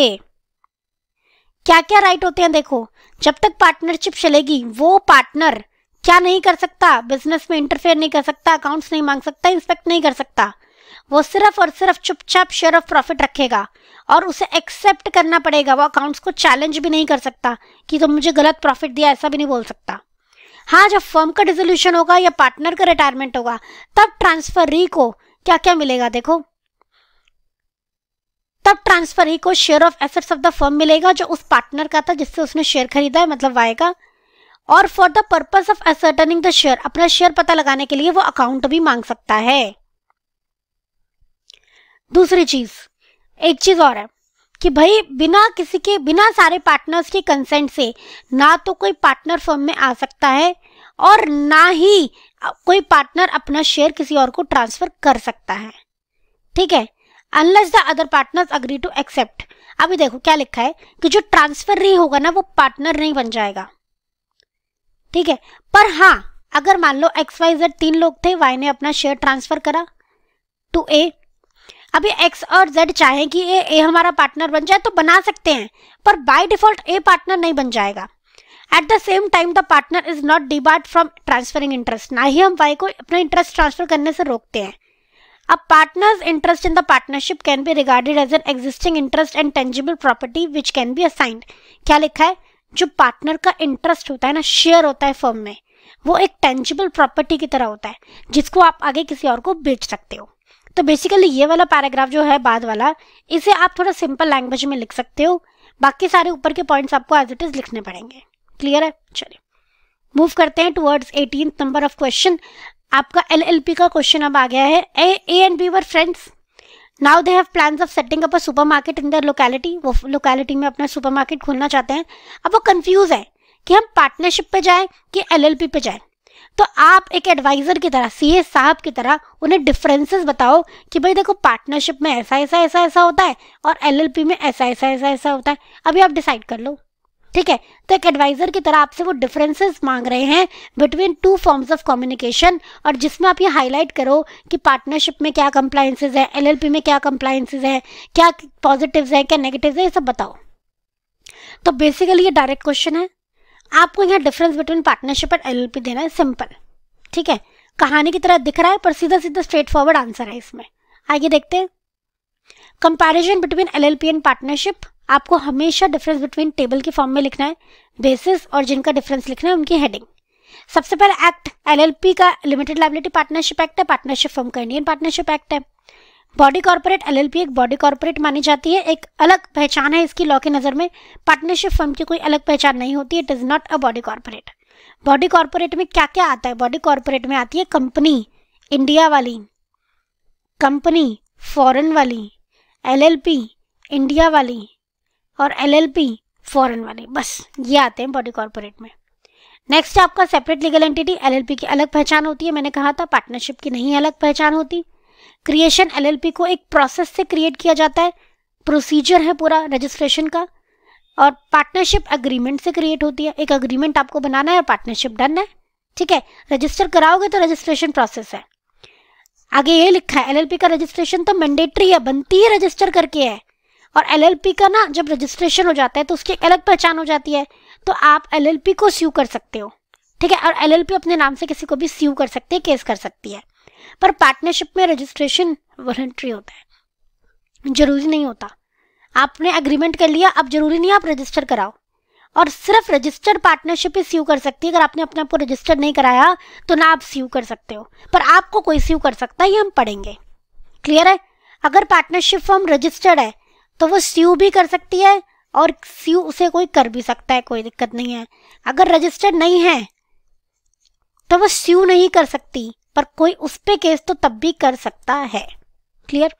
क्या क्या राइट होते हैं देखो जब तक पार्टनरशिप चलेगी वो पार्टनर क्या नहीं कर सकता बिजनेस में इंटरफेयर नहीं कर सकता अकाउंट्स नहीं मांग सकता इंस्पेक्ट नहीं कर सकता वो सिर्फ और सिर्फ चुपचाप शेयर ऑफ प्रॉफिट रखेगा और उसे एक्सेप्ट करना पड़ेगा वो अकाउंट्स को चैलेंज भी नहीं कर सकता कि तुम तो मुझे गलत प्रॉफिट दिया ऐसा भी नहीं बोल सकता हाँ जब फर्म का डिजोल्यूशन होगा या पार्टनर का रिटायरमेंट होगा तब ट्रांसफरी को क्या क्या मिलेगा देखो तब ही को share of assets of the firm मिलेगा जो उस पार्टनर का था जिससे उसने शेयर खरीदा है मतलब वाई का और for the purpose of ascertaining the share अपना शेयर पता लगाने के लिए वो अकाउंट भी मांग सकता है दूसरी चीज एक चीज और है कि भाई बिना किसी के बिना सारे पार्टनर्स के कंसेंट से ना तो कोई पार्टनर फर्म में आ सकता है और ना ही कोई पार्टनर अपना शेयर किसी और को ट्रांसफर कर सकता है ठीक है unless the other partners agree to accept अभी देखो क्या लिखा है कि जो ट्रांसफर नहीं होगा ना वो पार्टनर नहीं बन जाएगा ठीक है पर हाँ अगर मान लो एक्स वाई जेड तीन लोग थे वाई ने अपना शेयर ट्रांसफर करा टू तो ए अभी एक्स और जेड चाहें कि ए ए हमारा पार्टनर बन जाए तो बना सकते हैं पर बाय डिफॉल्ट ए पार्टनर नहीं बन जाएगा at the same time the partner is not debarred from transferring interest ना ही हम वाई को अपना इंटरेस्ट ट्रांसफर करने से रोकते हैं अब partner's interest in the partnership can be regarded as an existing interest and tangible property which can be assigned क्या लिखा है जो पार्टनर का इंटरेस्ट होता है ना शेयर होता है फर्म में वो एक टेंजिबल प्रॉपर्टी की तरह होता है जिसको आप आगे किसी और को बेच सकते हो तो बेसिकली ये वाला पैराग्राफ जो है बाद वाला इसे आप थोड़ा सिंपल लैंग्वेज में लिख सकते हो बाकी सारे ऊपर के पॉइंट्स आपको एज इट इज लिखने पड़ेंगे क्लियर है चलिए मूव करते हैं towards eighteen number of question आपका एल का क्वेश्चन अब आ गया है A and B were friends now they have plans of setting up a supermarket in their locality वो लोकेलिटी में अपना सुपर मार्केट खोलना चाहते हैं अब वो कन्फ्यूज है कि हम पार्टनरशिप पे जाए कि एल पे जाए तो आप एक एडवाइजर की तरह सीए साहब की तरह उन्हें डिफरेंसेस बताओ कि भाई देखो पार्टनरशिप में ऐसा ऐसा ऐसा ऐसा होता है और एलएलपी में ऐसा ऐसा ऐसा ऐसा होता है अभी आप डिसाइड कर लो ठीक है तो एक एडवाइजर की तरह आपसे वो डिफरेंसेस मांग रहे हैं between two forms of communication और जिसमें आप ये हाईलाइट करो कि पार्टनरशिप में क्या कंप्लाइंसेज है एलएलपी में क्या कंप्लाइंसेज है क्या पॉजिटिव्स है क्या नेगेटिव्स है ये सब बताओ तो बेसिकली ये डायरेक्ट क्वेश्चन है आपको यहाँ difference between partnership and L देना है सिंपल ठीक है कहानी की तरह दिख रहा है पर सीधा सीधा स्ट्रेट फॉरवर्ड आंसर है इसमें आइए देखते हैं comparison between LLP and partnership आपको हमेशा डिफरेंस बिटवीन टेबल के फॉर्म में लिखना है बेसिस और जिनका डिफरेंस लिखना है उनकी हेडिंग सबसे पहले एक्ट एलएलपी का लिमिटेड लाइबिलिटी पार्टनरशिप एक्ट है पार्टनरशिप फॉर्म का इंडियन पार्टनरशिप एक्ट है बॉडी कॉर्पोरेट एलएलपी एक बॉडी कॉर्पोरेट मानी जाती है एक अलग पहचान है इसकी लॉ के नज़र में पार्टनरशिप फर्म की कोई अलग पहचान नहीं होती it is not a body corporate body corporate में क्या क्या आता है बॉडी कॉर्पोरेट में आती है कंपनी इंडिया वाली कंपनी फॉरेन वाली एलएलपी इंडिया वाली और एलएलपी फॉरेन वाली बस ये आते हैं बॉडी कॉर्पोरेट में नेक्स्ट आपका सेपरेट लीगल एंटिटी एलएलपी की अलग पहचान होती है मैंने कहा था पार्टनरशिप की नहीं अलग पहचान होती क्रिएशन एलएलपी को एक प्रोसेस से क्रिएट किया जाता है प्रोसीजर है पूरा रजिस्ट्रेशन का और पार्टनरशिप अग्रीमेंट से क्रिएट होती है एक अग्रीमेंट आपको बनाना है और पार्टनरशिप डन है ठीक है रजिस्टर कराओगे तो रजिस्ट्रेशन प्रोसेस है आगे ये लिखा है एल का रजिस्ट्रेशन तो मैंडेटरी है बनती है रजिस्टर करके है और एल का ना जब रजिस्ट्रेशन हो जाता है तो उसकी अलग पहचान हो जाती है तो आप एल को स्यू कर सकते हो ठीक है और एल अपने नाम से किसी को भी स्यू कर सकते हैं केस कर सकती है पर पार्टनरशिप में रजिस्ट्रेशन वॉलेंट्री होता है जरूरी नहीं होता आपने एग्रीमेंट कर लिया अब जरूरी नहीं आप रजिस्टर कराओ और सिर्फ रजिस्टर्ड पार्टनरशिप ही सीव कर सकती है अगर आपने अपने आप को रजिस्टर नहीं कराया तो ना आप सीव कर सकते हो पर आपको कोई सीव कर सकता है ये हम पढ़ेंगे क्लियर है अगर पार्टनरशिप फॉर्म रजिस्टर्ड है तो वो सीव भी कर सकती है और सीव उसे कोई कर भी सकता है कोई दिक्कत नहीं है अगर रजिस्टर्ड नहीं है तो वो सीव नहीं कर सकती पर कोई उस पर केस तो तब भी कर सकता है क्लियर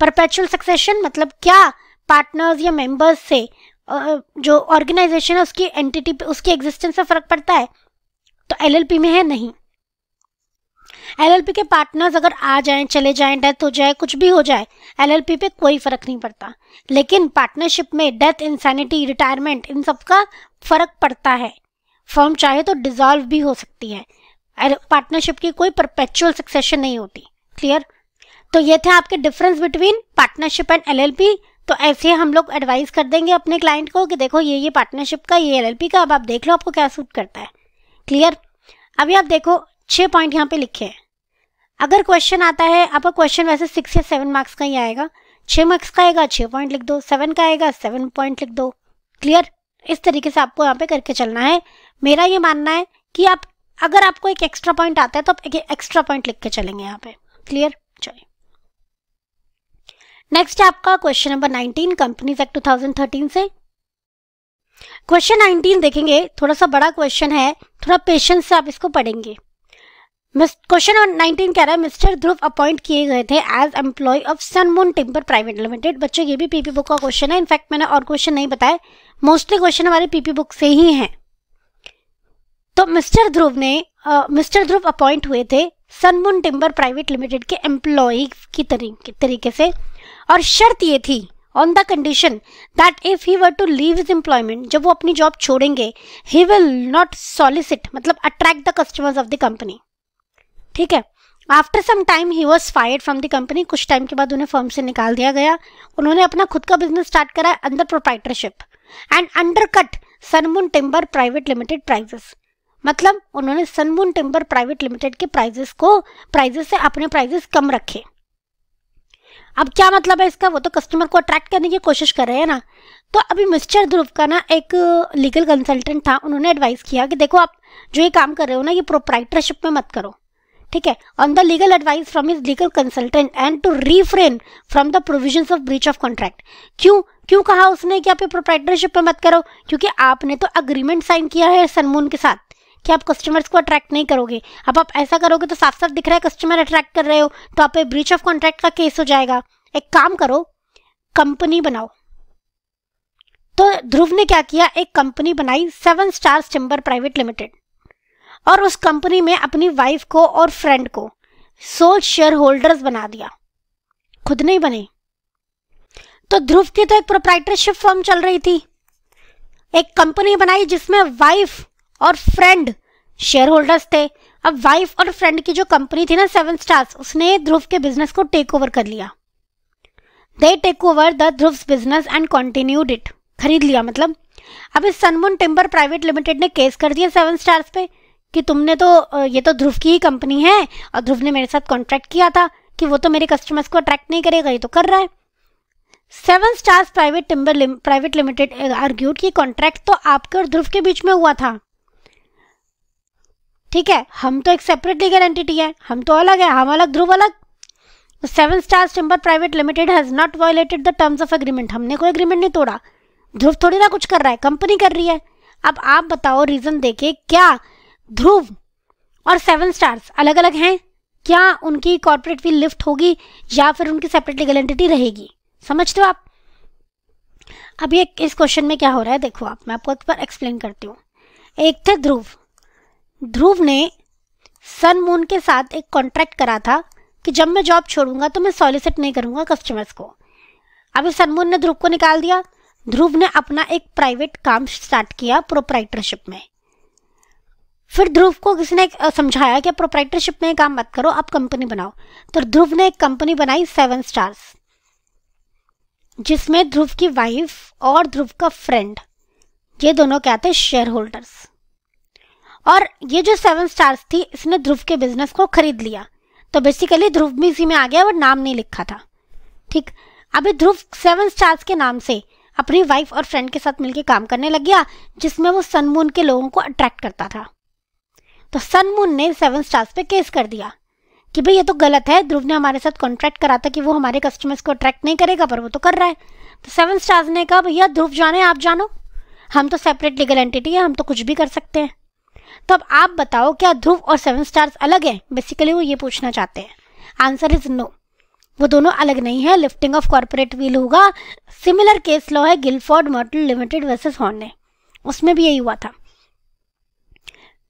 परपेचुअल सक्सेशन मतलब क्या पार्टनर्स या मेंबर्स से जो ऑर्गेनाइजेशन है उसकी एंटिटी पे उसकी एग्जिस्टेंस से फर्क पड़ता है तो एलएलपी में है नहीं एलएलपी के पार्टनर्स अगर आ जाएं चले जाएं डेथ हो जाए कुछ भी हो जाए एलएलपी पे कोई फर्क नहीं पड़ता लेकिन पार्टनरशिप में डेथ इंसैनिटी रिटायरमेंट इन सब का फर्क पड़ता है फर्म चाहे तो डिजॉल्व भी हो सकती है पार्टनरशिप की कोई परपेचुअल सक्सेशन नहीं होती क्लियर तो ये थे आपके difference between partnership and LLP तो ऐसे हम लोग एडवाइस कर देंगे अपने क्लाइंट को कि देखो ये ये पार्टनरशिप का ये एलएलपी का अब आप देख लो आपको क्या सूट करता है क्लियर अभी आप देखो छः पॉइंट यहाँ पे लिखे हैं अगर क्वेश्चन आता है आपका क्वेश्चन वैसे सिक्स या सेवन मार्क्स का ही आएगा छः मार्क्स का आएगा छः पॉइंट लिख दो सेवन का आएगा सेवन पॉइंट लिख दो क्लियर इस तरीके से आपको यहाँ पे करके चलना है मेरा ये मानना है कि आप अगर आपको एक एक्स्ट्रा पॉइंट आता है तो आप एक्स्ट्रा पॉइंट लिख के चलेंगे यहाँ पे क्लियर चलिए नेक्स्ट आपका क्वेश्चन नंबर 19 कंपनीज एक्ट 2013 से क्वेश्चन 19 देखेंगे थोड़ा सा बड़ा क्वेश्चन है थोड़ा पेशेंस से आप इसको पढ़ेंगे क्वेश्चन नाइनटीन कह रहा है मिस्टर ध्रुव अपॉइंट किए गए थे as employ of Sunmoon timber private limited बच्चों ये भी पीपी बुक का क्वेश्चन है इनफैक्ट मैंने और क्वेश्चन नहीं बताया मोस्टली क्वेश्चन हमारे पीपी बुक से ही है तो मिस्टर ध्रुव ने मिस्टर ध्रुव अपॉइंट हुए थे सनमुन टिम्बर प्राइवेट लिमिटेड के एम्प्लॉय की तरीके तरीके से और शर्त ये थी on the condition that if he were to leave his employment जब वो अपनी जॉब छोड़ेंगे ही विल नॉट सॉलिसिट मतलब attract the customers of the company ठीक है after some time he was fired from the company कुछ time के बाद उन्हें फर्म से निकाल दिया गया उन्होंने अपना खुद का बिजनेस स्टार्ट करा under proprietorship and undercut Sunmoon timber private limited prices मतलब उन्होंने सनमून टिम्बर प्राइवेट लिमिटेड के प्राइजेस को प्राइजेस से अपने प्राइजेस कम रखे अब क्या मतलब है इसका वो तो कस्टमर को अट्रैक्ट करने की कोशिश कर रहे हैं ना तो अभी मिस्टर ध्रुव का ना एक लीगल कंसल्टेंट था उन्होंने एडवाइस किया कि देखो आप जो ये काम कर रहे हो ना ये प्रोप्राइटरशिप में मत करो ठीक है on the legal advice from his legal consultant and to refrain from the provision of breach of contract क्यों क्यों कहा उसने कि आप प्रोप्राइटरशिप में मत करो क्योंकि आपने तो अग्रीमेंट साइन किया है सनमून के साथ कि आप कस्टमर्स को अट्रैक्ट नहीं करोगे अब आप ऐसा करोगे तो साफ साफ दिख रहा है कस्टमर अट्रैक्ट कर रहे हो तो आप ब्रीच ऑफ कॉन्ट्रैक्ट का केस हो जाएगा एक काम करो कंपनी बनाओ तो ध्रुव ने क्या किया एक कंपनी बनाई seven star timber private limited और उस कंपनी में अपनी वाइफ को और फ्रेंड को सोल शेयर होल्डर्स बना दिया खुद नहीं बने तो ध्रुव की तो एक प्रोप्राइटरशिप फॉर्म चल रही थी एक कंपनी बनाई जिसमें वाइफ और फ्रेंड शेयर होल्डर्स थे अब वाइफ और फ्रेंड की जो कंपनी थी ना सेवन स्टार्स उसने ध्रुव के बिजनेस को टेक ओवर कर लिया they take over the Dhruv business and continued it खरीद लिया मतलब अब इस सनमून टिम्बर प्राइवेट लिमिटेड ने केस कर दिया सेवन स्टार्स पे कि तुमने तो ये तो ध्रुव की ही कंपनी है और ध्रुव ने मेरे साथ कॉन्ट्रैक्ट किया था कि वो तो मेरे कस्टमर्स को अट्रैक्ट नहीं करेगा ये तो कर रहा है seven stars private timber private limited argued की कॉन्ट्रैक्ट तो आपके और ध्रुव के बीच में हुआ था ठीक है हम तो एक सेपरेट लीगल एंटिटी है हम तो अलग है हम अलग ध्रुव अलग seven stars timber private limited has not violated the terms of agreement हमने कोई एग्रीमेंट नहीं तोड़ा ध्रुव थोड़ी ना कुछ कर रहा है कंपनी कर रही है अब आप बताओ रीज़न देखे क्या ध्रुव और सेवन स्टार्स अलग अलग हैं क्या उनकी कॉर्पोरेट फी लिफ्ट होगी या फिर उनकी सेपरेट लीगल एंटिटी रहेगी समझते हो आप अब ये इस क्वेश्चन में क्या हो रहा है देखो आप मैं आपको एक बार एक्सप्लेन करती हूँ एक थे ध्रुव ध्रुव ने सन मून के साथ एक कॉन्ट्रैक्ट करा था कि जब मैं जॉब छोड़ूंगा तो मैं सॉलिसिट नहीं करूंगा कस्टमर्स को अभी सनमून ने ध्रुव को निकाल दिया ध्रुव ने अपना एक प्राइवेट काम स्टार्ट किया प्रोप्राइटरशिप में फिर ध्रुव को किसी ने समझाया कि प्रोप्राइटरशिप में काम मत करो आप कंपनी बनाओ तो ध्रुव ने एक कंपनी बनाई सेवन स्टार्स जिसमें ध्रुव की वाइफ और ध्रुव का फ्रेंड ये दोनों क्या थे शेयर होल्डर्स और ये जो सेवन स्टार्स थी इसने ध्रुव के बिजनेस को खरीद लिया तो बेसिकली ध्रुव भी इसी में आ गया और नाम नहीं लिखा था ठीक अभी ध्रुव सेवन स्टार्स के नाम से अपनी वाइफ और फ्रेंड के साथ मिलकर काम करने लग गया जिसमें वो सनमून के लोगों को अट्रैक्ट करता था तो सनमून ने सेवन स्टार्स पे केस कर दिया कि भाई ये तो गलत है ध्रुव ने हमारे साथ कॉन्ट्रैक्ट करा था कि वो हमारे कस्टमर्स को अट्रैक्ट नहीं करेगा पर वो तो कर रहा है तो सेवन स्टार्स ने कहा भैया ध्रुव जाने आप जानो हम तो सेपरेट लीगल एंटिटी है हम तो कुछ भी कर सकते हैं तो अब आप बताओ क्या ध्रुव और सेवन स्टार्स अलग हैं बेसिकली वो ये पूछना चाहते हैं आंसर इज नो वो दोनों अलग नहीं है लिफ्टिंग ऑफ कॉर्पोरेट व्हील होगा सिमिलर केस लॉ है Gilford motor limited versus Horne उसमें भी यही हुआ था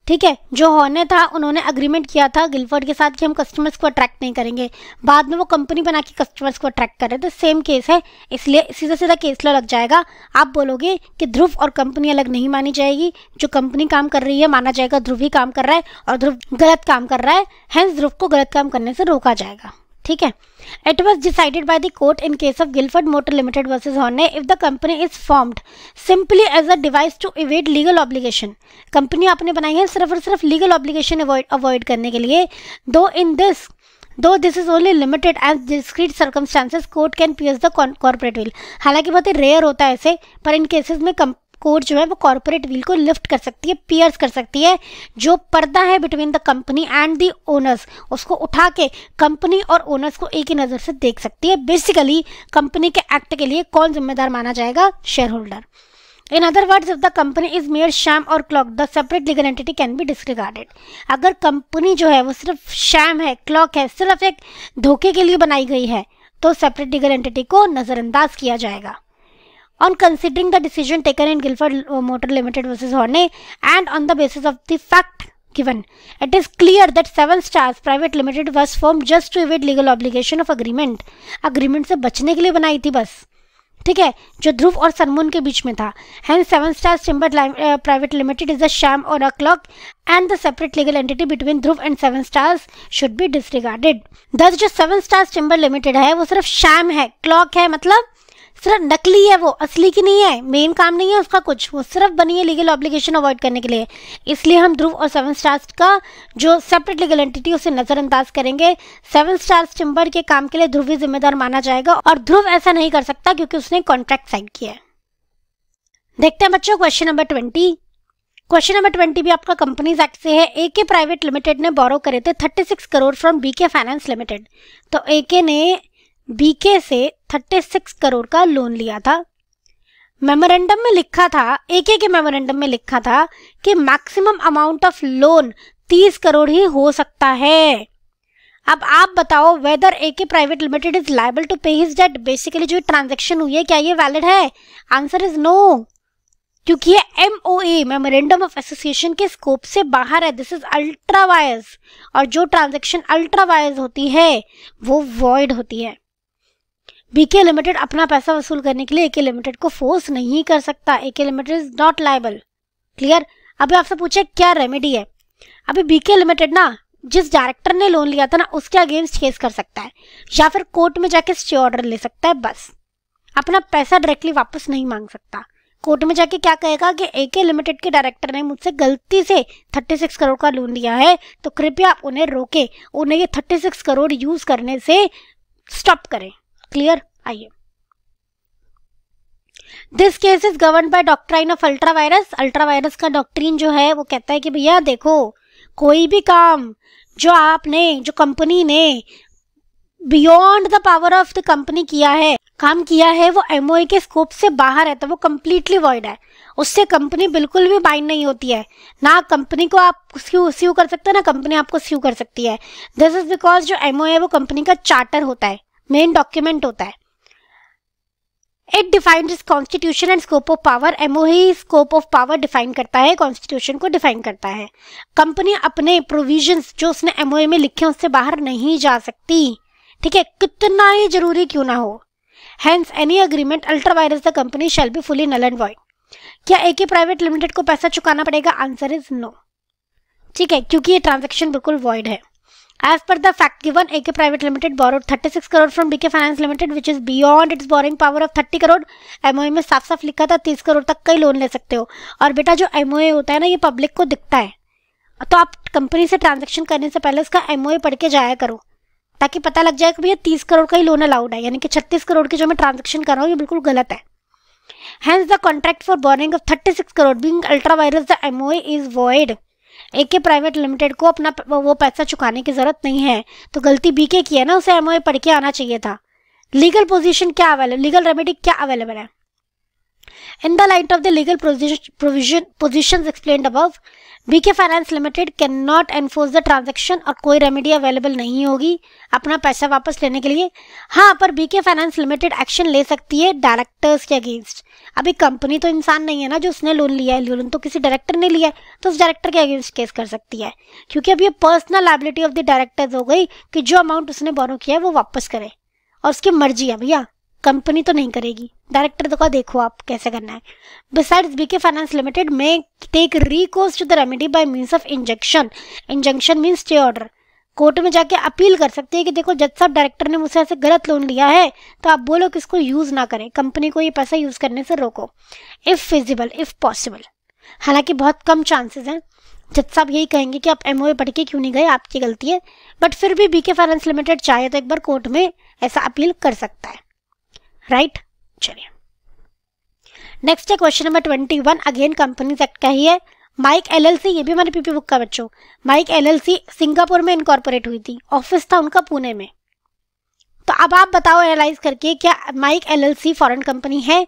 ठीक है जो हॉर्ने था उन्होंने अग्रीमेंट किया था गिलफर्ड के साथ कि हम कस्टमर्स को अट्रैक्ट नहीं करेंगे बाद में वो कंपनी बना के कस्टमर्स को अट्रैक्ट कर रहे तो सेम केस है इसलिए सीधा सीधा केस लग जाएगा आप बोलोगे कि ध्रुव और कंपनी अलग नहीं मानी जाएगी जो कंपनी काम कर रही है माना जाएगा ध्रुव ही काम कर रहा है और ध्रुव गलत काम कर रहा है हैंस ध्रुव को गलत काम करने से रोका जाएगा ठीक है it was decided by the court in case of Gilford motor limited versus Horne if the company is formed simply as a device to evade legal obligation company आपने बनाई है सिर्फ और सिर्फ लीगल ऑब्लिगेशन अवॉइड करने के लिए though in this though this is only limited and discrete circumstances court can pierce the corporate veil हालांकि बहुत ही रेयर होता है ऐसे पर इन केसेज में कंपनी कोर जो है वो कॉरपोरेट व्हील को लिफ्ट कर सकती है पियर्स कर सकती है जो पर्दा है between the company and the owners उसको उठा के कंपनी और ओनर्स को एक ही नज़र से देख सकती है बेसिकली कंपनी के एक्ट के लिए कौन जिम्मेदार माना जाएगा shareholder in other words if the company is mere sham और cloak the separate legal entity can be disregarded अगर कंपनी जो है वो सिर्फ शैम है क्लॉक है सिर्फ एक धोखे के लिए बनाई गई है तो सेपरेट लीगल एंटिटी को नज़रअंदाज किया जाएगा on considering the decision taken in Guilford Motor Limited versus Horney and on the basis of the fact given. It is clear that Seven Stars Private Limited was formed just to evade legal obligation of agreement. Agreement से बचने के लिए बनाई थी बस ठीक है जो ध्रुव और सनमून के बीच में था hence seven stars timber private limited is a sham और a cloak and the separate legal entity between Dhruv and seven stars should be disregarded thus जो सेवन स्टार्स टिम्बर लिमिटेड है वो सिर्फ शैम है क्लॉक है मतलब सिर्फ नकली है वो असली की नहीं है मेन काम नहीं है उसका कुछ वो सिर्फ बनी है लीगल ऑब्लिगेशन अवॉइड करने के लिए इसलिए हम ध्रुव और सेवन स्टार्स का जो सेपरेट लीगल एंटिटी उसे नज़रअंदाज करेंगे सेवन स्टार्स टिम्बर के काम के लिए ध्रुव ही जिम्मेदार माना जाएगा और ध्रुव ऐसा नहीं कर सकता क्योंकि उसने कॉन्ट्रैक्ट साइन किया है देखते हैं बच्चों question number twenty question number twenty भी आपका कंपनीज एक्ट से है ए के प्राइवेट लिमिटेड ने बोरो करे थे thirty six crore from B K finance limited तो ए के ने बी के से 36 करोड़ का लोन लिया था मेमोरेंडम में लिखा था एक के मेमोरेंडम में लिखा था कि maximum amount of loan 30 crore ही हो सकता है अब आप बताओ whether A K private limited is liable to pay his debt basically जो ट्रांजेक्शन हुई है क्या ये वैलिड है आंसर इज नो क्योंकि ये M O A memorandum of association के स्कोप से बाहर है दिस इज अल्ट्रा वायर्स और जो ट्रांजेक्शन अल्ट्रा वायर्स होती है वो वॉइड होती है बीके लिमिटेड अपना पैसा वसूल करने के लिए एके लिमिटेड को फोर्स नहीं कर सकता AK limited is not liable clear अभी आपसे पूछे क्या रेमेडी है अभी बीके लिमिटेड ना जिस डायरेक्टर ने लोन लिया था ना उसके अगेंस्ट केस कर सकता है या फिर कोर्ट में जाके स्टे ऑर्डर ले सकता है बस अपना पैसा डायरेक्टली वापस नहीं मांग सकता कोर्ट में जाके क्या कहेगा कि एके लिमिटेड के डायरेक्टर ने मुझसे गलती से 36 करोड़ का लोन लिया है तो कृपया आप उन्हें रोके उन्हें ये 36 करोड़ यूज करने से स्टॉप करें क्लियर आइए this case is govern by doctrine of ultra vires ultra vires का डॉक्ट्रीन जो है वो कहता है कि भैया देखो कोई भी काम जो आपने जो कंपनी ने beyond the power of the company किया है काम किया है वो एमओ के स्कोप से बाहर है तो वो कम्प्लीटली वॉइड है उससे कंपनी बिल्कुल भी बाइंड नहीं होती है ना कंपनी को आप स्यू कर सकते हैं ना कंपनी आपको स्यू कर सकती है दिस इज बिकॉज जो एमओ है वो कंपनी का चार्टर होता है मेन डॉक्यूमेंट होता है it defined constitution and scope of power MO ही स्कोप ऑफ पावर डिफाइन करता है कॉन्स्टिट्यूशन को डिफाइन करता है कंपनी अपने प्रोविजन जो उसने एमओ e में लिखे हैं उससे बाहर नहीं जा सकती ठीक है कितना ही जरूरी क्यों ना हो hence any agreement ultra vires the company shall be fully null and void क्या एके प्राइवेट लिमिटेड को पैसा चुकाना पड़ेगा आंसर इज नो ठीक है क्योंकि ये ट्रांजेक्शन बिल्कुल वॉइड है As per the fact given, AK Private Limited borrowed 36 crore from BK finance Limited, which is beyond its borrowing power of 30 crore MOA में साफ साफ लिखा था 30 करोड़ तक का ही लोन ले सकते हो और बेटा जो एमओए e होता है ना ये पब्लिक को दिखता है तो आप कंपनी से ट्रांजेक्शन करने से पहले उसका एमओए e पढ़ के जाया करो ताकि पता लग जाए कि भैया तीस करोड़ का ही लोन अलाउड है यानी कि छत्तीस करोड़ की जो मैं ट्रांजेक्शन कर रहा हूँ ये बिल्कुल गलत है hence the contract for borrowing of thirty six crore being ultra vires the MOA is void A K private limited को अपना वो पैसा चुकाने की ज़रूरत नहीं है तो गलती बी के की है ना उसे एम पढ़ के आना चाहिए था लीगल पोजीशन क्या अवेलेबल लीगल रेमेडी क्या अवेलेबल है in the light of the legal provision position explain above BK finance limited can not enforce the transaction और कोई रेमेडी अवेलेबल नहीं होगी अपना पैसा वापस लेने के लिए हाँ पर बीके फाइनेंस लिमिटेड एक्शन ले सकती है डायरेक्टर्स के अगेंस्ट अभी कंपनी तो इंसान नहीं है ना जो उसने लोन लिया है लोन तो किसी डायरेक्टर ने लिया है तो उस डायरेक्टर के अगेंस्ट केस कर सकती है क्योंकि अब ये personal liability of the directors हो गई कि जो अमाउंट उसने बोरो किया है वो वापस करे और उसकी मर्जी है भैया कंपनी तो नहीं करेगी डायरेक्टर का देखो आप कैसे करना है besides BK finance limited may take recourse to the remedy by means of injunction injunction means stay order court में जाके अपील कर सकते हैं कि देखो जज साहब डायरेक्टर ने मुझसे ऐसे गलत लोन लिया है तो आप बोलो कि इसको यूज़ ना करें कंपनी को ये पैसा यूज़ करने से रोको इफ़ फिजिबल इफ़ पॉसिबल हालांकि बहुत कम चांसेस हैं जज साहब यही कहेंगे कि आप एम ओ पढ़ के क्यों नहीं गए आपकी गलती है बट फिर भी बीके फाइनेंस लिमिटेड चाहे तो एक बार कोर्ट में ऐसा अपील कर सकता है राइट चलिए नेक्स्ट है question number twenty one again company act का ही है माइक एलएलसी ये भी हमारे पीपी बुक का बच्चों माइक एलएलसी सिंगापुर में इनकॉर्पोरेट हुई थी ऑफिस था उनका पुणे में तो अब आप बताओ एनालाइज करके क्या माइक एलएलसी फॉरेन कंपनी है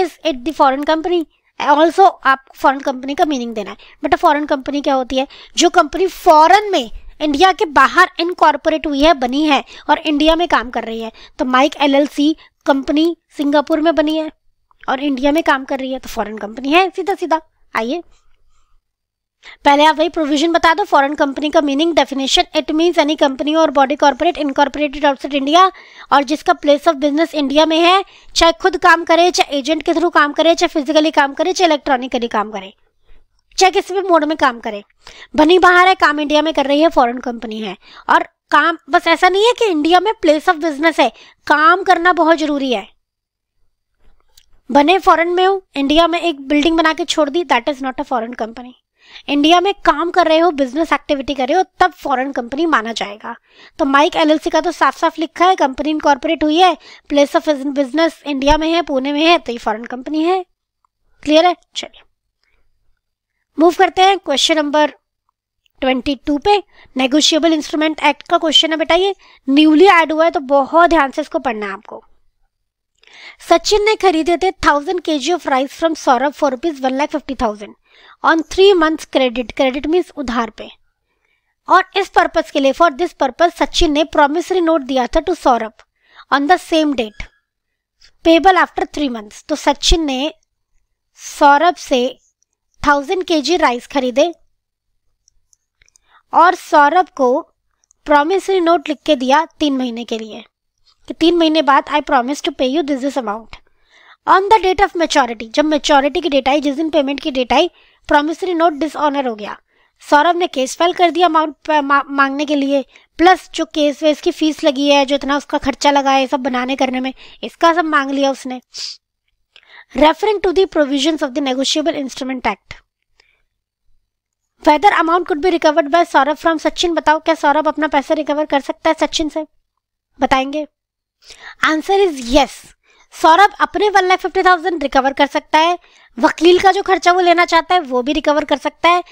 is it the foreign company also आप फॉरेन कंपनी का मीनिंग देना है बट फॉरेन कंपनी क्या होती है जो कंपनी फॉरन में इंडिया के बाहर इनकॉर्पोरेट हुई है बनी है और इंडिया में काम कर रही है तो माइक एलएलसी कंपनी सिंगापुर में बनी है और इंडिया में काम कर रही है तो फॉरेन कंपनी है सीधा सीधा आइए पहले आप वही प्रोविजन बता दो फॉरेन कंपनी का meaning definition it means any company और body corporate incorporated outside India और जिसका प्लेस ऑफ बिजनेस इंडिया में है चाहे खुद काम करे चाहे एजेंट के थ्रू काम करे चाहे फिजिकली काम करे चाहे इलेक्ट्रॉनिकली काम करे चाहे किसी भी मोड में काम करे बनी बाहर है काम इंडिया में कर रही है फॉरन कंपनी है और काम बस ऐसा नहीं है कि इंडिया में प्लेस ऑफ बिजनेस है काम करना बहुत जरूरी है बने फॉरेन में हो इंडिया में एक बिल्डिंग बना के छोड़ दी that is not a foreign company India में काम कर रहे हो बिजनेस एक्टिविटी कर रहे हो तब फॉरेन कंपनी माना जाएगा तो माइक एलएलसी का तो साफ साफ लिखा है कंपनी इनकॉर्पोरेट हुई है प्लेस ऑफ बिजनेस इंडिया में है पुणे में है तो ये फॉरेन कंपनी है क्लियर है चलिए मूव करते हैं क्वेश्चन नंबर ट्वेंटी टू पे नेगोशियबल इंस्ट्रूमेंट एक्ट का क्वेश्चन है बेटा ये न्यूली ऐड हुआ है तो बहुत ध्यान से इसको पढ़ना है आपको सचिन ने खरीदे थे thousand K G of rice from Saurabh for rupees one lakh fifty thousand on three months credit credit means उधार पे और इस पर्पज के लिए फॉर दिस पर्पज सचिन ने प्रोमिसरी नोट दिया था to Saurabh on the same date payable after three months तो सचिन ने सौरभ से थाउजेंड के जी राइस खरीदे और सौरभ को प्रोमिसरी नोट लिख के दिया तीन महीने के लिए कि तीन महीने बाद I promise to pay you this amount on the date of maturity जब मेचोरिटी की डेट आई जिस दिन पेमेंट की डेट आई प्रोमिसरी नोट डिसऑनर हो गया सौरभ ने केस फाइल कर दिया अमाउंट मांगने के लिए प्लस जो केस वेस की फीस लगी है जो इतना उसका खर्चा लगा है सब बनाने करने में इसका सब मांग लिया उसने referring to the provision of the negotiable instrument act whether amount could be recovered by Saurabh from Sachin बताओ क्या सौरभ अपना पैसा रिकवर कर सकता है सचिन से बताएंगे आंसर इज यस सौरभ अपने one lakh fifty thousand recover कर सकता है वकील का जो खर्चा वो लेना चाहता है वो भी रिकवर कर सकता है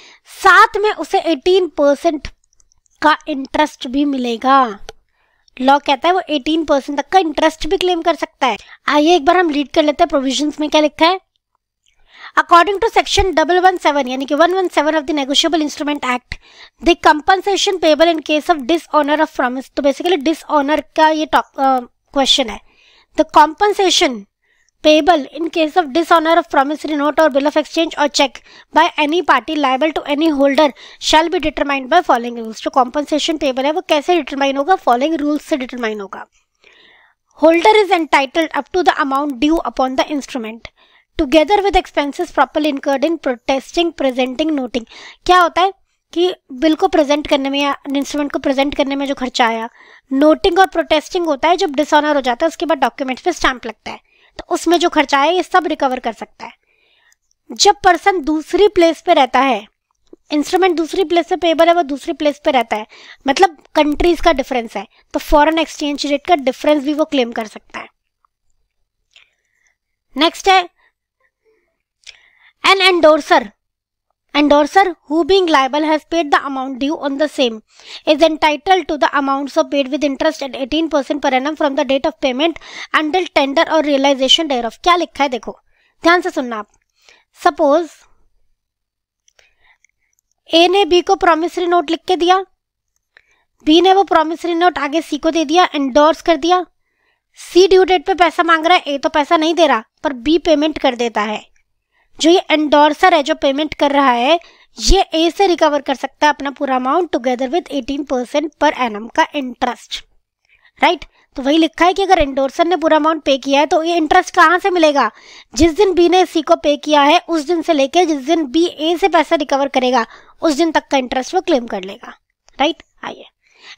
साथ में उसे एटीन परसेंट का इंटरेस्ट भी मिलेगा लॉ कहता है वो एटीन परसेंट तक का इंटरेस्ट भी क्लेम कर सकता है आइए एक बार हम रीड कर लेते हैं प्रोविजंस में क्या लिखा है According to section 117 yani 117 of the Negotiable Instrument Act, the compensation payable in case of dishonor of promise. So basically dishonor का ये uh, question है. The compensation payable in case of dishonor of promissory note or bill of exchange or check by any party liable to any holder shall be determined by following rules So compensation payable है वो कैसे determine होगा following rules से determine होगा holder is entitled up to the amount due upon the instrument together with expenses properly incurred in protesting presenting noting क्या होता है कि बिल को प्रेजेंट करने में या इंस्ट्रूमेंट को प्रेजेंट करने में जो खर्चा आया नोटिंग और प्रोटेस्टिंग होता है जब डिसऑनर हो जाता है उसके बाद डॉक्यूमेंट पे स्टैंप लगता है तो उसमें जो खर्चा आया ये सब रिकवर कर सकता है जब पर्सन दूसरी प्लेस पे रहता है इंस्ट्रूमेंट दूसरी प्लेस से पेबल है वो दूसरी प्लेस पे रहता है मतलब कंट्रीज का डिफरेंस है तो फॉरन एक्सचेंज रेट का डिफरेंस भी वो क्लेम कर सकता है नेक्स्ट है An endorser endorser who being liable has paid the amount due on the same is entitled to the amount so paid with interest at 18% per annum from the date of payment until tender or realization thereof क्या लिखा है देखो ध्यान से सुनना आप suppose ए ने B को प्रोमिसरी नोट लिख के दिया बी ने वो प्रोमिसरी नोट आगे सी को दे दिया एंडोर्स कर दिया सी ड्यू डेट पे पैसा मांग रहा है ए तो पैसा नहीं दे रहा पर बी पेमेंट कर देता है जो ये एंडोर्सर है जो पेमेंट कर रहा है ये ए से रिकवर कर सकता है अपना पूरा amount together with 18 percent per annum का इंटरेस्ट राइट तो वही लिखा है कि अगर एंडोर्सर ने पूरा अमाउंट पे किया है तो ये इंटरेस्ट कहाँ से मिलेगा जिस दिन बी ने सी को पे किया है उस दिन से लेकर जिस दिन बी ए से पैसा रिकवर करेगा उस दिन तक का इंटरेस्ट वो क्लेम कर लेगा राइट आइए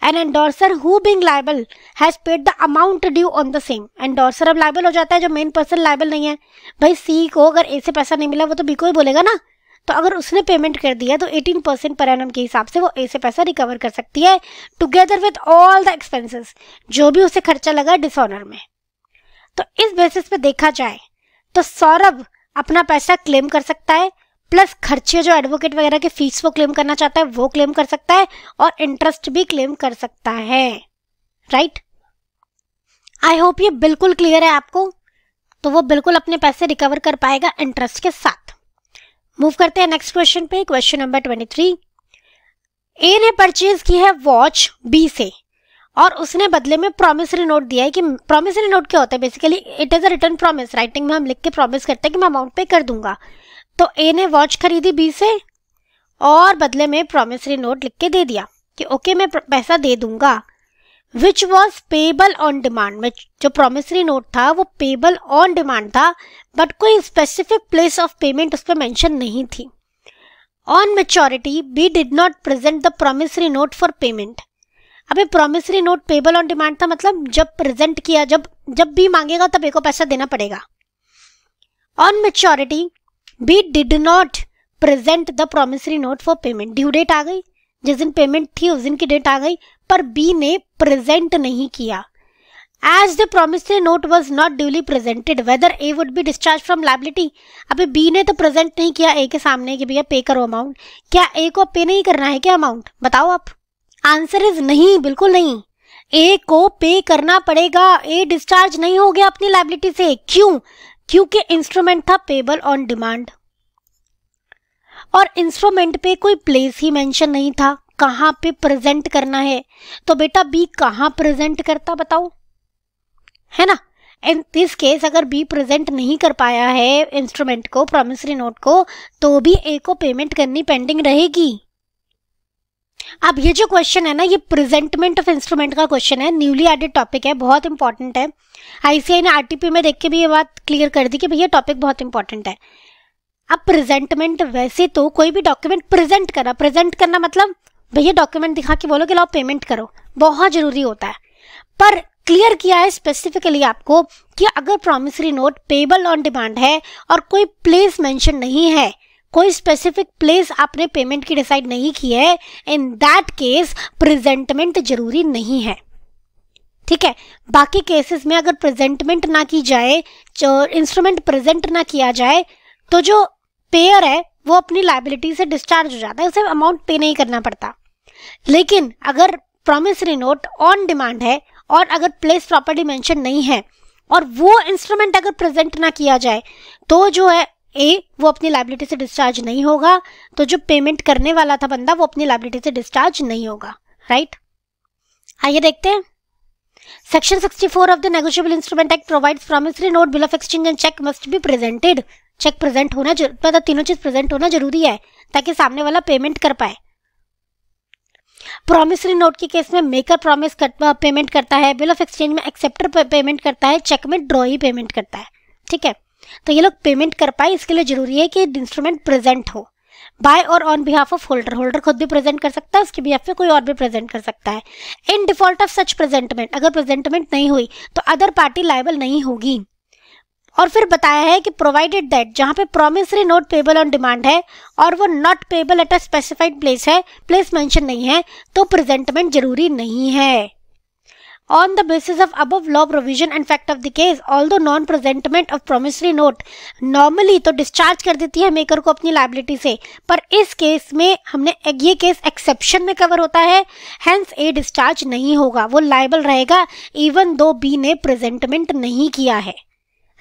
an endorser who being liable has paid the amount due on the same endorser अब लाइबल हो जाता है जो मेन पर्सन लाइबल नहीं है भाई सी को अगर ए से पैसा नहीं मिला वो तो बी को ही बोलेगा ना तो अगर उसने पेमेंट कर दिया तो 18 परसेंट पर एन के हिसाब से वो ए से पैसा रिकवर कर सकती है together with all the expenses जो भी उसे खर्चा लगा डिसऑनर में तो इस बेसिस पे देखा जाए तो सौरभ अपना पैसा क्लेम कर सकता है प्लस खर्चे जो एडवोकेट वगैरह के फीस वो क्लेम करना चाहता है वो क्लेम कर सकता है और इंटरेस्ट भी क्लेम कर सकता है राइट आई होप ये बिल्कुल क्लियर है आपको तो वो बिल्कुल अपने पैसे रिकवर कर पाएगा इंटरेस्ट के साथ मूव करते हैं नेक्स्ट क्वेश्चन पे question number twenty three A ने परचेज की है वॉच बी से और उसने बदले में प्रोमिसरी नोट दिया है कि प्रोमिसरी नोट क्या होता है basically it is a written promise writing में हम लिख के प्रोमिस करते हैं कि मैं अमाउंट पे कर दूंगा तो ए ने वॉच खरीदी बी से और बदले में प्रोमिसरी नोट लिख के दे दिया कि ओके मैं पैसा दे दूंगा which was payable on demand में जो प्रोमिसरी नोट था वो पेबल ऑन डिमांड था बट कोई स्पेसिफिक प्लेस ऑफ पेमेंट उस पर मैंशन नहीं थी on maturity B did not present the promissory note for payment अभी promissory note payable on demand था मतलब जब प्रेजेंट किया जब जब बी मांगेगा तब एक को पैसा देना पड़ेगा on maturity B did not present the promissory note for payment due date आ गई जिस दिन पेमेंट थी उस दिन की डेट आ गई पर बी ने प्रेजेंट नहीं किया as the promissory note was not duly presented whether A would be discharge from liability अभी बी ने तो प्रेजेंट नहीं किया ए के सामने कि भैया पे करो अमाउंट क्या ए को पे नहीं करना है क्या अमाउंट बताओ आप आंसर इज नहीं बिल्कुल नहीं ए को पे करना पड़ेगा ए डिस्चार्ज नहीं हो गया अपनी लाइबिलिटी से क्यों क्योंकि इंस्ट्रूमेंट था पेबल ऑन डिमांड और इंस्ट्रूमेंट पे कोई प्लेस ही मेंशन नहीं था कहाँ पे प्रेजेंट करना है तो बेटा बी कहा प्रेजेंट करता बताओ है ना इन दिस केस अगर बी प्रेजेंट नहीं कर पाया है इंस्ट्रूमेंट को प्रोमिसरी नोट को तो भी ए को पेमेंट करनी पेंडिंग रहेगी अब ये जो क्वेश्चन है ना ये प्रेजेंटमेंट ऑफ इंस्ट्रूमेंट का क्वेश्चन है न्यूली एडेड टॉपिक है बहुत इंपॉर्टेंट है आईसीआई ने आरटीपी में देख के भी ये बात क्लियर कर दी कि भैया टॉपिक बहुत इंपॉर्टेंट है अब प्रेजेंटमेंट वैसे तो कोई भी डॉक्यूमेंट प्रेजेंट करना प्रेजेंट करना मतलब भैया डॉक्यूमेंट दिखा के बोलो कि लाओ पेमेंट करो बहुत जरूरी होता है पर क्लियर किया है स्पेसिफिकली आपको कि अगर promissory note payable on demand है और कोई प्लेस मेंशन नहीं है कोई स्पेसिफिक प्लेस आपने पेमेंट की डिसाइड नहीं की है इन दैट केस प्रेजेंटमेंट जरूरी नहीं है ठीक है बाकी केसेस में अगर प्रेजेंटमेंट ना की जाए जो इंस्ट्रूमेंट प्रेजेंट ना किया जाए तो जो पेयर है वो अपनी लाइबिलिटी से डिस्चार्ज हो जाता है उसे अमाउंट पे नहीं करना पड़ता लेकिन अगर प्रोमिसरी नोट ऑन डिमांड है और अगर प्लेस प्रॉपर्टी मेंशन नहीं है और वो इंस्ट्रूमेंट अगर प्रेजेंट ना किया जाए तो जो है ए वो अपनी लाइबिलिटी से डिस्चार्ज नहीं होगा तो जो पेमेंट करने वाला था बंदा वो अपनी लाइबिलिटी से डिस्चार्ज नहीं होगा राइट आइए देखते हैं section 64 of the negotiable instrument act provides promissory note bill of exchange and cheque must be presented cheque present होना मतलब तीनों चीज प्रेजेंट होना जरूरी है ताकि सामने वाला पेमेंट कर पाए प्रॉमिसरी नोट के केस में मेकर प्रॉमिस कर, पेमेंट करता है बिल ऑफ एक्सचेंज में एक्सेप्टर पेमेंट करता है चेक में ड्रॉ ही पेमेंट करता है ठीक है तो ये लोग पेमेंट कर पाए इसके लिए ज़रूरी है कि इंस्ट्रूमेंट प्रेजेंट हो बाय और on behalf of holder holder खुद भी प्रेजेंट कर सकता है उसके बिहाफ पे कोई और भी प्रेजेंट कर सकता है in default of such presentment अगर प्रेजेंटमेंट नहीं हुई तो अदर पार्टी लाइबल नहीं होगी और फिर बताया है कि प्रोवाइडेड दैट जहां पे promissory note payable on demand है और वो not payable at a specified place है प्लेस मेंशन नहीं है तो प्रेजेंटमेंट जरूरी नहीं है on the basis of above law provision and fact of the case all दो non presentment of promissory note normally तो डिस्चार्ज कर देती है मेकर को अपनी लाइबिलिटी से पर इस केस में हमने ये केस एक्सेप्शन में कवर होता है हैंस ए डिस्चार्ज नहीं होगा वो लाइबल रहेगा इवन दो बी ने प्रेजेंटमेंट नहीं किया है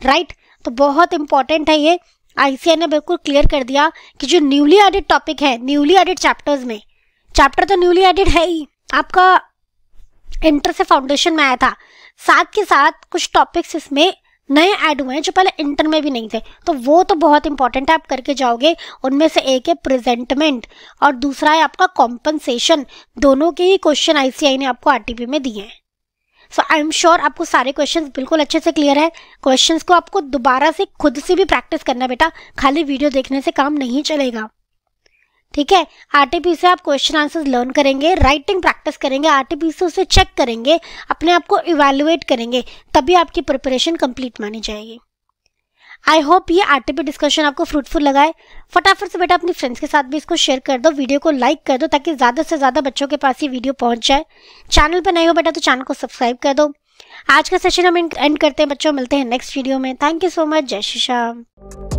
राइट right? तो बहुत इंपॉर्टेंट है ये आईसीआई ने बिल्कुल क्लियर कर दिया कि जो न्यूली एडिड टॉपिक है न्यूली एडिड चैप्टर्स में चैप्टर तो न्यूली एडिड है ही आपका इंटर से फाउंडेशन में आया था साथ के साथ कुछ टॉपिक्स इसमें नए ऐड हुए हैं जो पहले इंटर में भी नहीं थे तो वो तो बहुत इंपॉर्टेंट है आप करके जाओगे उनमें से एक है प्रेजेंटमेंट और दूसरा है आपका कॉम्पनसेशन दोनों के ही क्वेश्चन आईसीआई ने आपको आरटीपी में दिए हैं सो आई एम श्योर आपको सारे क्वेश्चंस बिल्कुल अच्छे से क्लियर है क्वेश्चंस को आपको दोबारा से खुद से भी प्रैक्टिस करना बेटा खाली वीडियो देखने से काम नहीं चलेगा ठीक है आरटीपी से आप क्वेश्चन आंसर्स लर्न करेंगे राइटिंग प्रैक्टिस करेंगे आरटीपी से उसे चेक करेंगे अपने आप को इवेल्युएट करेंगे तभी आपकी प्रिपरेशन कंप्लीट मानी जाएगी आई होप ये आरटीपी डिस्कशन आपको फ्रूटफुल लगाए फटाफट से बेटा अपनी फ्रेंड्स के साथ भी इसको शेयर कर दो वीडियो को लाइक कर दो ताकि ज़्यादा से ज़्यादा बच्चों के पास ये वीडियो पहुंच जाए चैनल पर नहीं हो बेटा तो चैनल को सब्सक्राइब कर दो आज का सेशन हम एंड करते हैं बच्चों मिलते हैं नेक्स्ट वीडियो में थैंक यू सो मच जय श्री श्याम